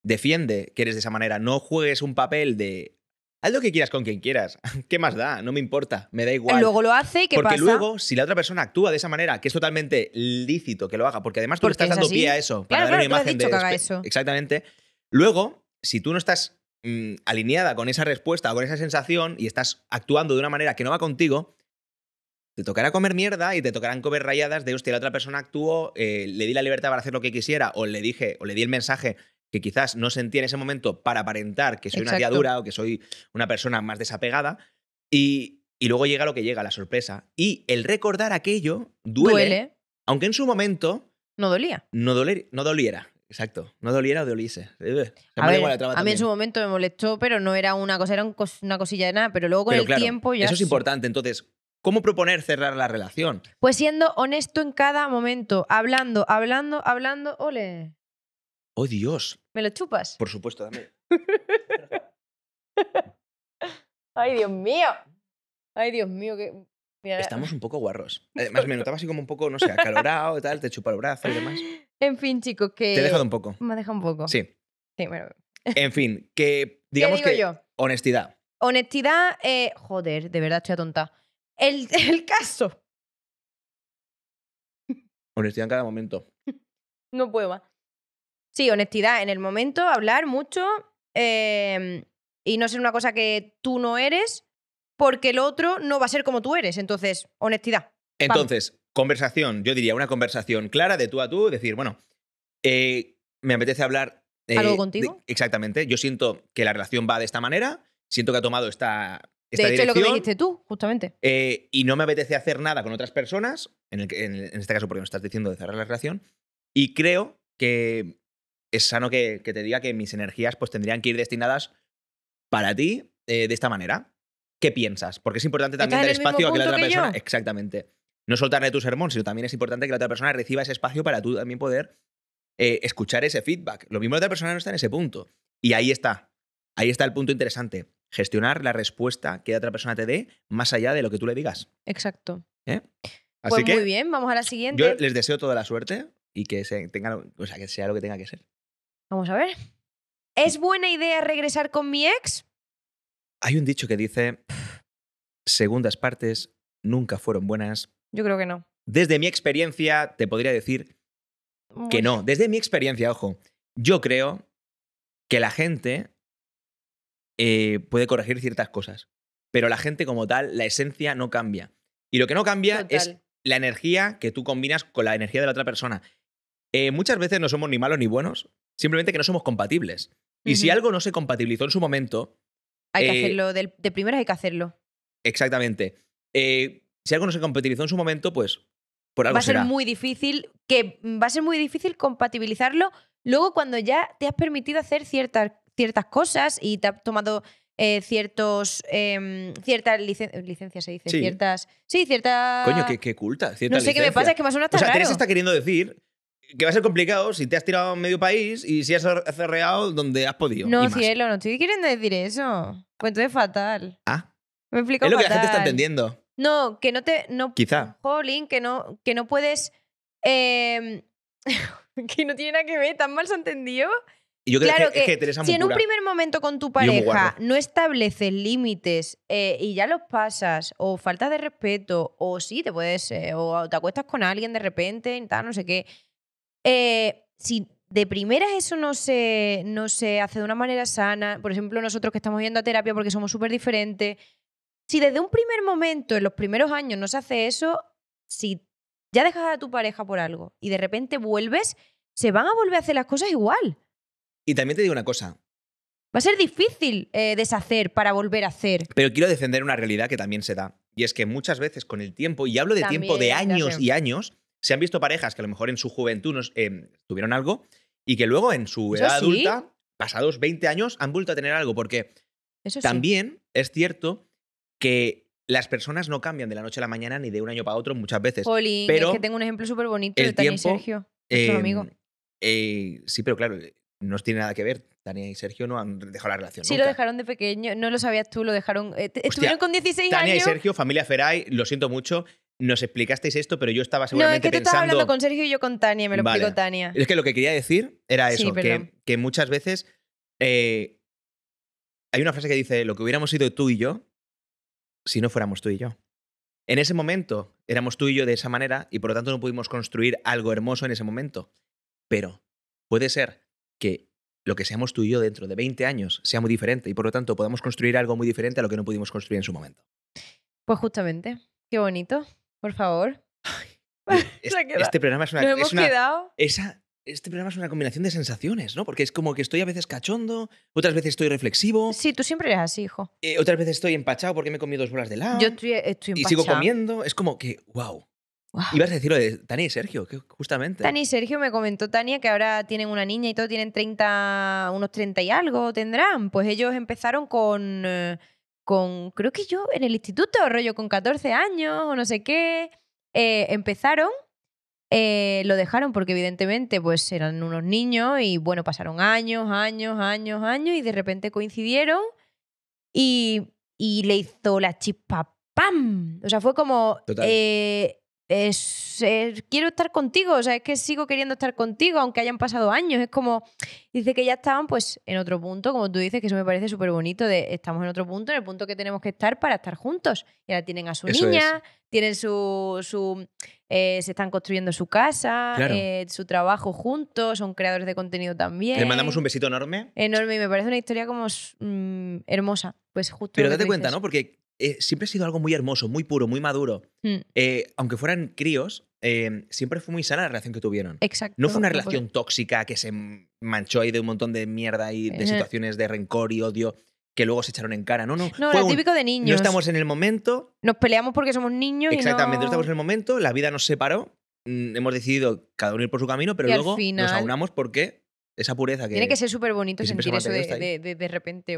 defiende que eres de esa manera. No juegues un papel de. algo que quieras con quien quieras. <laughs> ¿Qué más da? No me importa. Me da igual. Luego lo hace y porque luego, si la otra persona actúa de esa manera, que es totalmente lícito que lo haga, porque además tú le estás dando pie a eso. Para claro, dar una imagen eso. Exactamente. Luego, si tú no estás Mm, alineada con esa respuesta o con esa sensación y estás actuando de una manera que no va contigo, te tocará comer mierda y te tocarán comer rayadas de, hostia, la otra persona actuó, eh, le di la libertad para hacer lo que quisiera o le dije o le di el mensaje que quizás no sentía en ese momento para aparentar que soy una diadura o que soy una persona más desapegada. Y, luego llega lo que llega, la sorpresa. Y el recordar aquello duele. Aunque en su momento... No dolía. No, doler, no doliera. Exacto. No doliera o de olise. a, mí en su momento me molestó, pero no era una cosa, era una cosilla de nada. Pero luego con el tiempo ya. Eso es importante. Entonces, ¿cómo proponer cerrar la relación? Pues siendo honesto en cada momento. Hablando, hablando, hablando. ¡Ole! ¡Oh, Dios! ¿Me lo chupas? Por supuesto, también. <laughs> ¡Ay, Dios mío! ¡Ay, Dios mío! Estamos un poco guarros. <laughs> Más me notaba así como un poco, no sé, acalorado y tal, te chupa el brazo y demás. En fin, chicos, que... Te he dejado un poco. Me ha dejado un poco. Sí. Sí, bueno. En fin, que <laughs> digamos digo que... Yo? Honestidad. Honestidad, eh, joder, de verdad estoy atonta. El, <laughs> caso. Honestidad en cada momento. <laughs> No puedo Sí, honestidad en el momento, hablar mucho em, y no ser una cosa que tú no eres porque el otro no va a ser como tú eres. Entonces, honestidad. Entonces, conversación, yo diría una conversación clara de tú a tú, decir, bueno, eh, me apetece hablar. Eh, ¿Algo contigo? exactamente. Yo siento que la relación va de esta manera, siento que ha tomado esta. esta de hecho, lo que me dijiste tú, justamente. Eh, y no me apetece hacer nada con otras personas, en, en, este caso porque me estás diciendo de cerrar la relación, y creo que es sano que, te diga que mis energías pues tendrían que ir destinadas para ti de esta manera. ¿Qué piensas? Porque es importante también dar espacio a que la otra persona. Exactamente no soltarle tu sermón, sino también es importante que la otra persona reciba ese espacio para tú también poder eh, escuchar ese feedback. Lo mismo la otra persona no está en ese punto. Y ahí está. Ahí está el punto interesante. Gestionar la respuesta que la otra persona te dé más allá de lo que tú le digas. Exacto. ¿Eh? pues muy bien, vamos a la siguiente. Yo les deseo toda la suerte y que, se tenga, o sea, que sea lo que tenga que ser. Vamos a ver. ¿Es buena idea regresar con mi ex? Hay un dicho que dice, segundas partes nunca fueron buenas yo creo que no. Desde mi experiencia, te podría decir que no. Desde mi experiencia, ojo, yo creo que la gente eh, puede corregir ciertas cosas, pero la gente como tal, la esencia no cambia. Y lo que no cambia es la energía que tú combinas con la energía de la otra persona. Eh, muchas veces no somos ni malos ni buenos, simplemente que no somos compatibles. Y si algo no se compatibilizó en su momento... Hay que eh hacerlo, de, primero hay que hacerlo. Exactamente si algo no se compatibilizó en su momento, pues por algo va a ser muy difícil que mm, va a ser muy difícil compatibilizarlo luego cuando ya te has permitido hacer ciertas ciertas cosas y te has tomado eh, ciertos em, ciertas licencias se dice sí. ciertas sí ciertas coño qué, culta no sé qué me pasa es que más una hasta o sea, Teresa está queriendo decir que va a ser complicado si te has tirado a medio país y si has cerreado donde has podido no cielo no estoy queriendo decir eso pues entonces de fatal ah me explico es lo que la gente está entendiendo no, que no te. No, Quizá. Jolín, que no, que no puedes. Em, <laughs> que no tiene nada que ver, tan mal se entendido Yo claro que, si en un primer momento con tu pareja no estableces límites eh, y ya los pasas, o falta de respeto, o sí, te puedes, eh, o te acuestas con alguien de repente, tal, no sé qué. Eh, si de primeras eso no se, no se hace de una manera sana, por ejemplo, nosotros que estamos viendo a terapia porque somos súper diferentes, si desde un primer momento, en los primeros años, no se hace eso, si ya dejas a tu pareja por algo y de repente vuelves, se van a volver a hacer las cosas igual. Y también te digo una cosa. Va a ser difícil eh, deshacer para volver a hacer. Pero quiero defender una realidad que también se da. Y es que muchas veces con el tiempo, y hablo de tiempo de años y años, se han visto parejas que a lo mejor en su juventud eh, tuvieron algo y que luego en su edad adulta, pasados 20 años, han vuelto a tener algo. Porque también es cierto que las personas no cambian de la noche a la mañana ni de un año para otro muchas veces. Jolín, pero es que tengo un ejemplo súper bonito de Tania y Sergio. nuestro em, amigo. Eh, sí, pero claro, eh, no tiene nada que ver. Tania y Sergio no han dejado la relación. Sí, lo dejaron de pequeño, no lo sabías tú, lo dejaron. Eh, estuvieron con 16 años. Tania y Sergio, familia Feray, lo siento mucho. Nos explicasteis esto, pero yo estaba seguramente pensando... No, es que tú estabas hablando con Sergio y yo con Tania, me lo explico Tania. Es que lo que quería decir era eso, que, muchas veces hay una frase que dice, lo que hubiéramos sido tú y yo si no fuéramos tú y yo. En ese momento éramos tú y yo de esa manera y por lo tanto no pudimos construir algo hermoso en ese momento. Pero puede ser que lo que seamos tú y yo dentro de 20 años sea muy diferente y por lo tanto podamos construir algo muy diferente a lo que no pudimos construir en su momento. Pues justamente, qué bonito, por favor. <laughs> este programa es una este programa es una combinación de sensaciones, ¿no? Porque es como que estoy a veces cachondo, otras veces estoy reflexivo. Sí, tú siempre eres así, hijo. Eh, otras veces estoy empachado porque me he comido dos bolas de helado. Yo estoy, eh, estoy empachado. Y sigo comiendo. Es como que, wow. Ibas a decirlo de Tania y Sergio, justamente. Tania y Sergio me comentó Tania que ahora tienen una niña y todo, tienen 30, unos 30 y algo tendrán. Pues ellos empezaron con, eh, con creo que yo en el instituto, rollo con 14 años o no sé qué. empezaron eh, lo dejaron porque evidentemente pues eran unos niños y bueno, pasaron años, años, años, años y de repente coincidieron y, le hizo la chispa ¡pam! O sea, fue como... Eh, es, quiero estar contigo, o sea, es que sigo queriendo estar contigo, aunque hayan pasado años. Es como, dice que ya estaban pues en otro punto, como tú dices, que eso me parece súper bonito, de estamos en otro punto, en el punto que tenemos que estar para estar juntos. Y ahora tienen a su niña, tienen su... su eh, se están construyendo su casa, eh, su trabajo juntos, son creadores de contenido también. Le mandamos un besito enorme. Enorme, y me parece una historia como mm, hermosa. Pues justo Pero date cuenta, ¿no? Porque eh, siempre ha sido algo muy hermoso, muy puro, muy maduro. Mm. Eh, aunque fueran críos, em, siempre fue muy sana la relación que tuvieron. Exacto. No fue una relación tóxica que se manchó ahí de un montón de mierda y de eh. situaciones de rencor y odio que luego se echaron en cara. No, no. No, lo típico de niños. No estamos en el momento. Nos peleamos porque somos niños. Exactamente, y no... estamos en el momento, la vida nos separó, mm, hemos decidido cada uno ir por su camino, pero luego nos aunamos porque esa pureza que. Tiene que ser súper bonito sentir eso de, repente,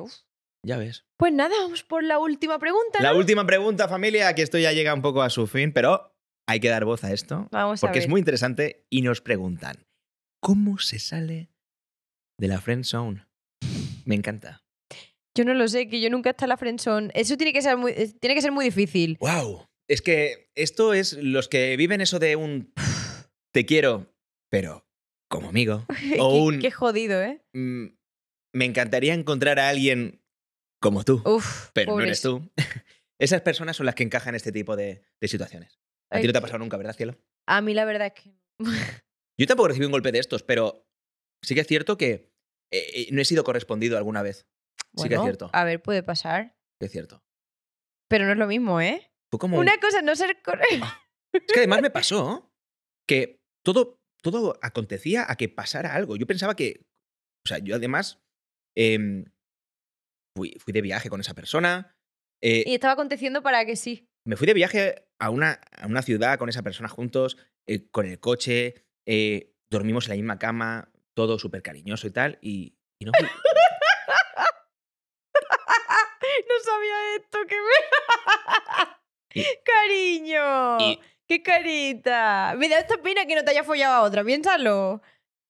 ya ves. Pues nada, vamos por la última pregunta. La última pregunta, familia, que esto ya llega un poco a su fin, pero hay que dar voz a esto. Vamos porque a ver. es muy interesante y nos preguntan: ¿Cómo se sale de la Friend Zone? Me encanta. Yo no lo sé, que yo nunca he estado en la Friend Zone. Eso tiene que ser muy, eh, tiene que ser muy difícil. ¡Wow! Es que esto es los que viven eso de un te quiero, pero como amigo. <laughs> o un. Qué jodido, ¿eh? Mm, me encantaría encontrar a alguien como tú, Uf, pero no eres tú. <laughs> Esas personas son las que encajan en este tipo de, situaciones. A ti no te ha pasado nunca, ¿verdad, cielo? A mí la verdad es que <laughs> Yo tampoco recibí un golpe de estos, pero sí que es cierto que eh, eh, no he sido correspondido alguna vez. sí que es cierto. A ver, puede pasar. es cierto. Pero no es lo mismo, ¿eh? Una cosa no ser <laughs> es que además me pasó que todo, todo acontecía a que pasara algo. Yo pensaba que. O sea, yo además. Em, fui, de viaje con esa persona. Eh y estaba aconteciendo para que sí. Me fui de viaje a una, a una ciudad con esa persona juntos, eh, con el coche, eh, dormimos en la misma cama, todo súper cariñoso y tal, y, <laughs> no sabía esto, que me... <laughs> ¡Cariño! ¡Qué carita! Me da esta pena que no te haya follado a otra, piénsalo.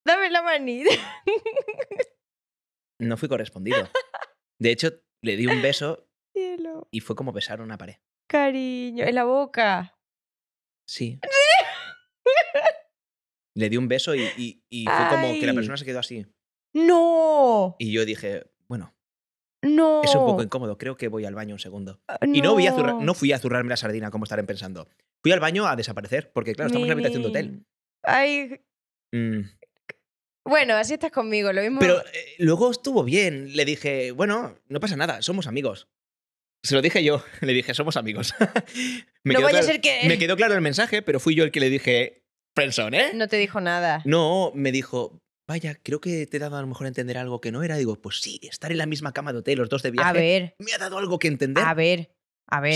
Dame la manita. no fui correspondido. <laughs> De hecho, le di un beso <laughs> y fue como besar una pared. Cariño, en la boca. Sí. <laughs> le di un beso y, fue como que la persona se quedó así. ¡No! Y yo dije, bueno. No. Es un poco incómodo, creo que voy al baño un segundo. Ah, y no, voy fui a zurrarme la sardina, como estarán pensando. Fui al baño a desaparecer, porque claro, estamos en la habitación de hotel. Ay. Mm. Bueno, así estás conmigo, lo mismo. Pero eh, luego estuvo bien. Le dije, bueno, no pasa nada, somos amigos. Se lo dije yo, <laughs> le dije, somos amigos. <laughs> me no vaya a ser que. Me quedó claro el mensaje, pero fui yo el que le dije, Friendzone, ¿eh? No te dijo nada. No, me dijo, vaya, creo que te he dado a lo mejor a entender algo que no era. Digo, pues sí, estar en la misma cama de hotel, los dos de viaje. A ver. Me ha dado algo que entender. A ver.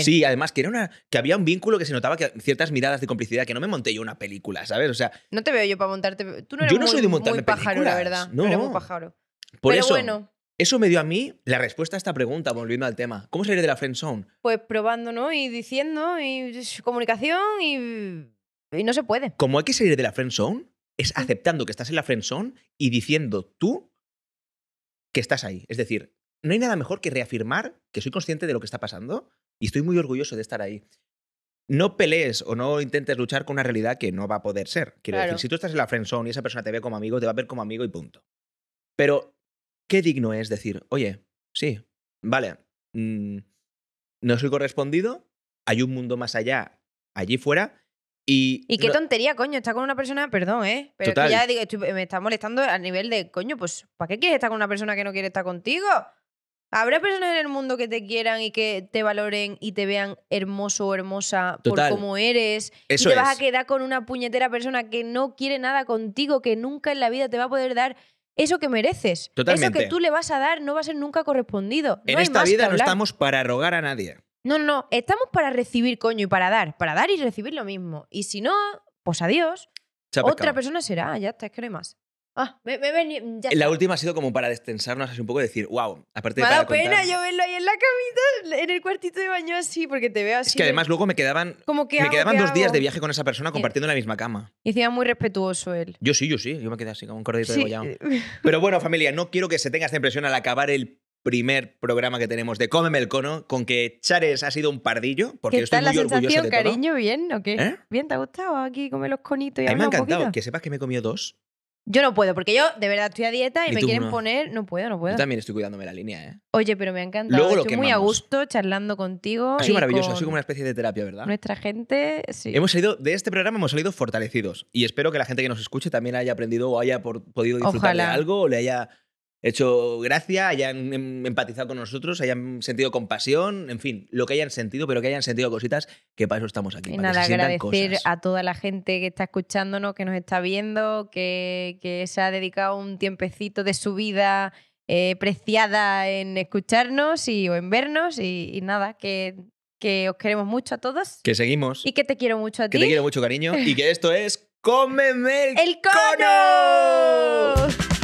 Sí, además que era una. que había un vínculo que se notaba que ciertas miradas de complicidad, que no me monté yo una película, ¿sabes? O sea. No te veo yo para montarte. yo no soy de montarme muy pájaro, verdad. No. Por Pero eso, bueno. Eso me dio a mí la respuesta a esta pregunta, volviendo al tema. ¿Cómo salir de la friend zone? Pues probando, ¿no? Y diciendo, y comunicación, y, no se puede. Como hay que salir de la friend zone, es mm. aceptando que estás en la friend zone y diciendo tú que estás ahí. Es decir, no hay nada mejor que reafirmar que soy consciente de lo que está pasando, y estoy muy orgulloso de estar ahí. No pelees o no intentes luchar con una realidad que no va a poder ser. Quiero decir, si tú estás en la friendzone y esa persona te ve como amigo, te va a ver como amigo y punto. Pero, ¿qué digno es decir, oye, sí, vale, mm, no soy correspondido, hay un mundo más allá, allí fuera, y, y, qué tontería, coño, estar con una persona, perdón, ¿eh? Pero ya me está molestando a nivel de, coño, pues, ¿para qué quieres estar con una persona que no quiere estar contigo? Habrá personas en el mundo que te quieran y que te valoren y te vean hermoso o hermosa por cómo eres. y te vas a quedar con una puñetera persona que no quiere nada contigo, que nunca en la vida te va a poder dar eso que mereces. Totalmente. Eso que tú le vas a dar no va a ser nunca correspondido. En esta vida no estamos para rogar a nadie. No, no, estamos para recibir, coño, y para dar. Para dar y recibir lo mismo. Y si no, pues adiós. Otra persona será, ya está, es que no hay más. Ah, mm, la última ha sido como para destensarnos así un poco y decir, wow, aparte de. Me ha pena yo verlo ahí en la camita, en el cuartito de baño así, porque te veo así. Es que además luego me quedaban. me quedaban dos días de viaje con esa persona compartiendo la misma cama. Y muy respetuoso él. Yo sí, yo sí. Yo me quedé así como un cordito de bollado. <laughs> Pero bueno, familia, no quiero que se tenga esta impresión al acabar el primer programa que tenemos de Cómeme el Cono, con que Chares ha sido un pardillo, porque yo estoy muy orgulloso de todo. cariño? ¿Bien o qué? ¿Eh? ¿Bien? ¿Te ha gustado aquí comer los conitos y A mí me ha encantado, que sepas que me he comido dos yo no puedo, porque yo de verdad estoy a dieta y me quieren poner. No puedo, no puedo. Yo también estoy cuidándome la línea, ¿eh? Oye, pero me ha encantado. Luego lo estoy muy a gusto charlando contigo. Ha sido maravilloso, ha como una especie de terapia, ¿verdad? Nuestra gente, sí. Hemos salido de este programa hemos salido fortalecidos y espero que la gente que nos escuche también haya aprendido o haya podido disfrutar de algo o le haya hecho gracia, hayan em, empatizado con nosotros, hayan sentido compasión, en fin, lo que hayan sentido, pero que hayan sentido cositas, que para eso estamos aquí. Para Nada, agradecer a toda la gente que está escuchándonos, que nos está viendo, que, se ha dedicado un tiempecito de su vida eh, preciada en escucharnos y, en vernos y, nada, que, os queremos mucho a todos. Que seguimos. Y que te quiero mucho a ti. Que te quiero mucho, cariño. y que <laughs> esto es ¡Cómeme el, el cono!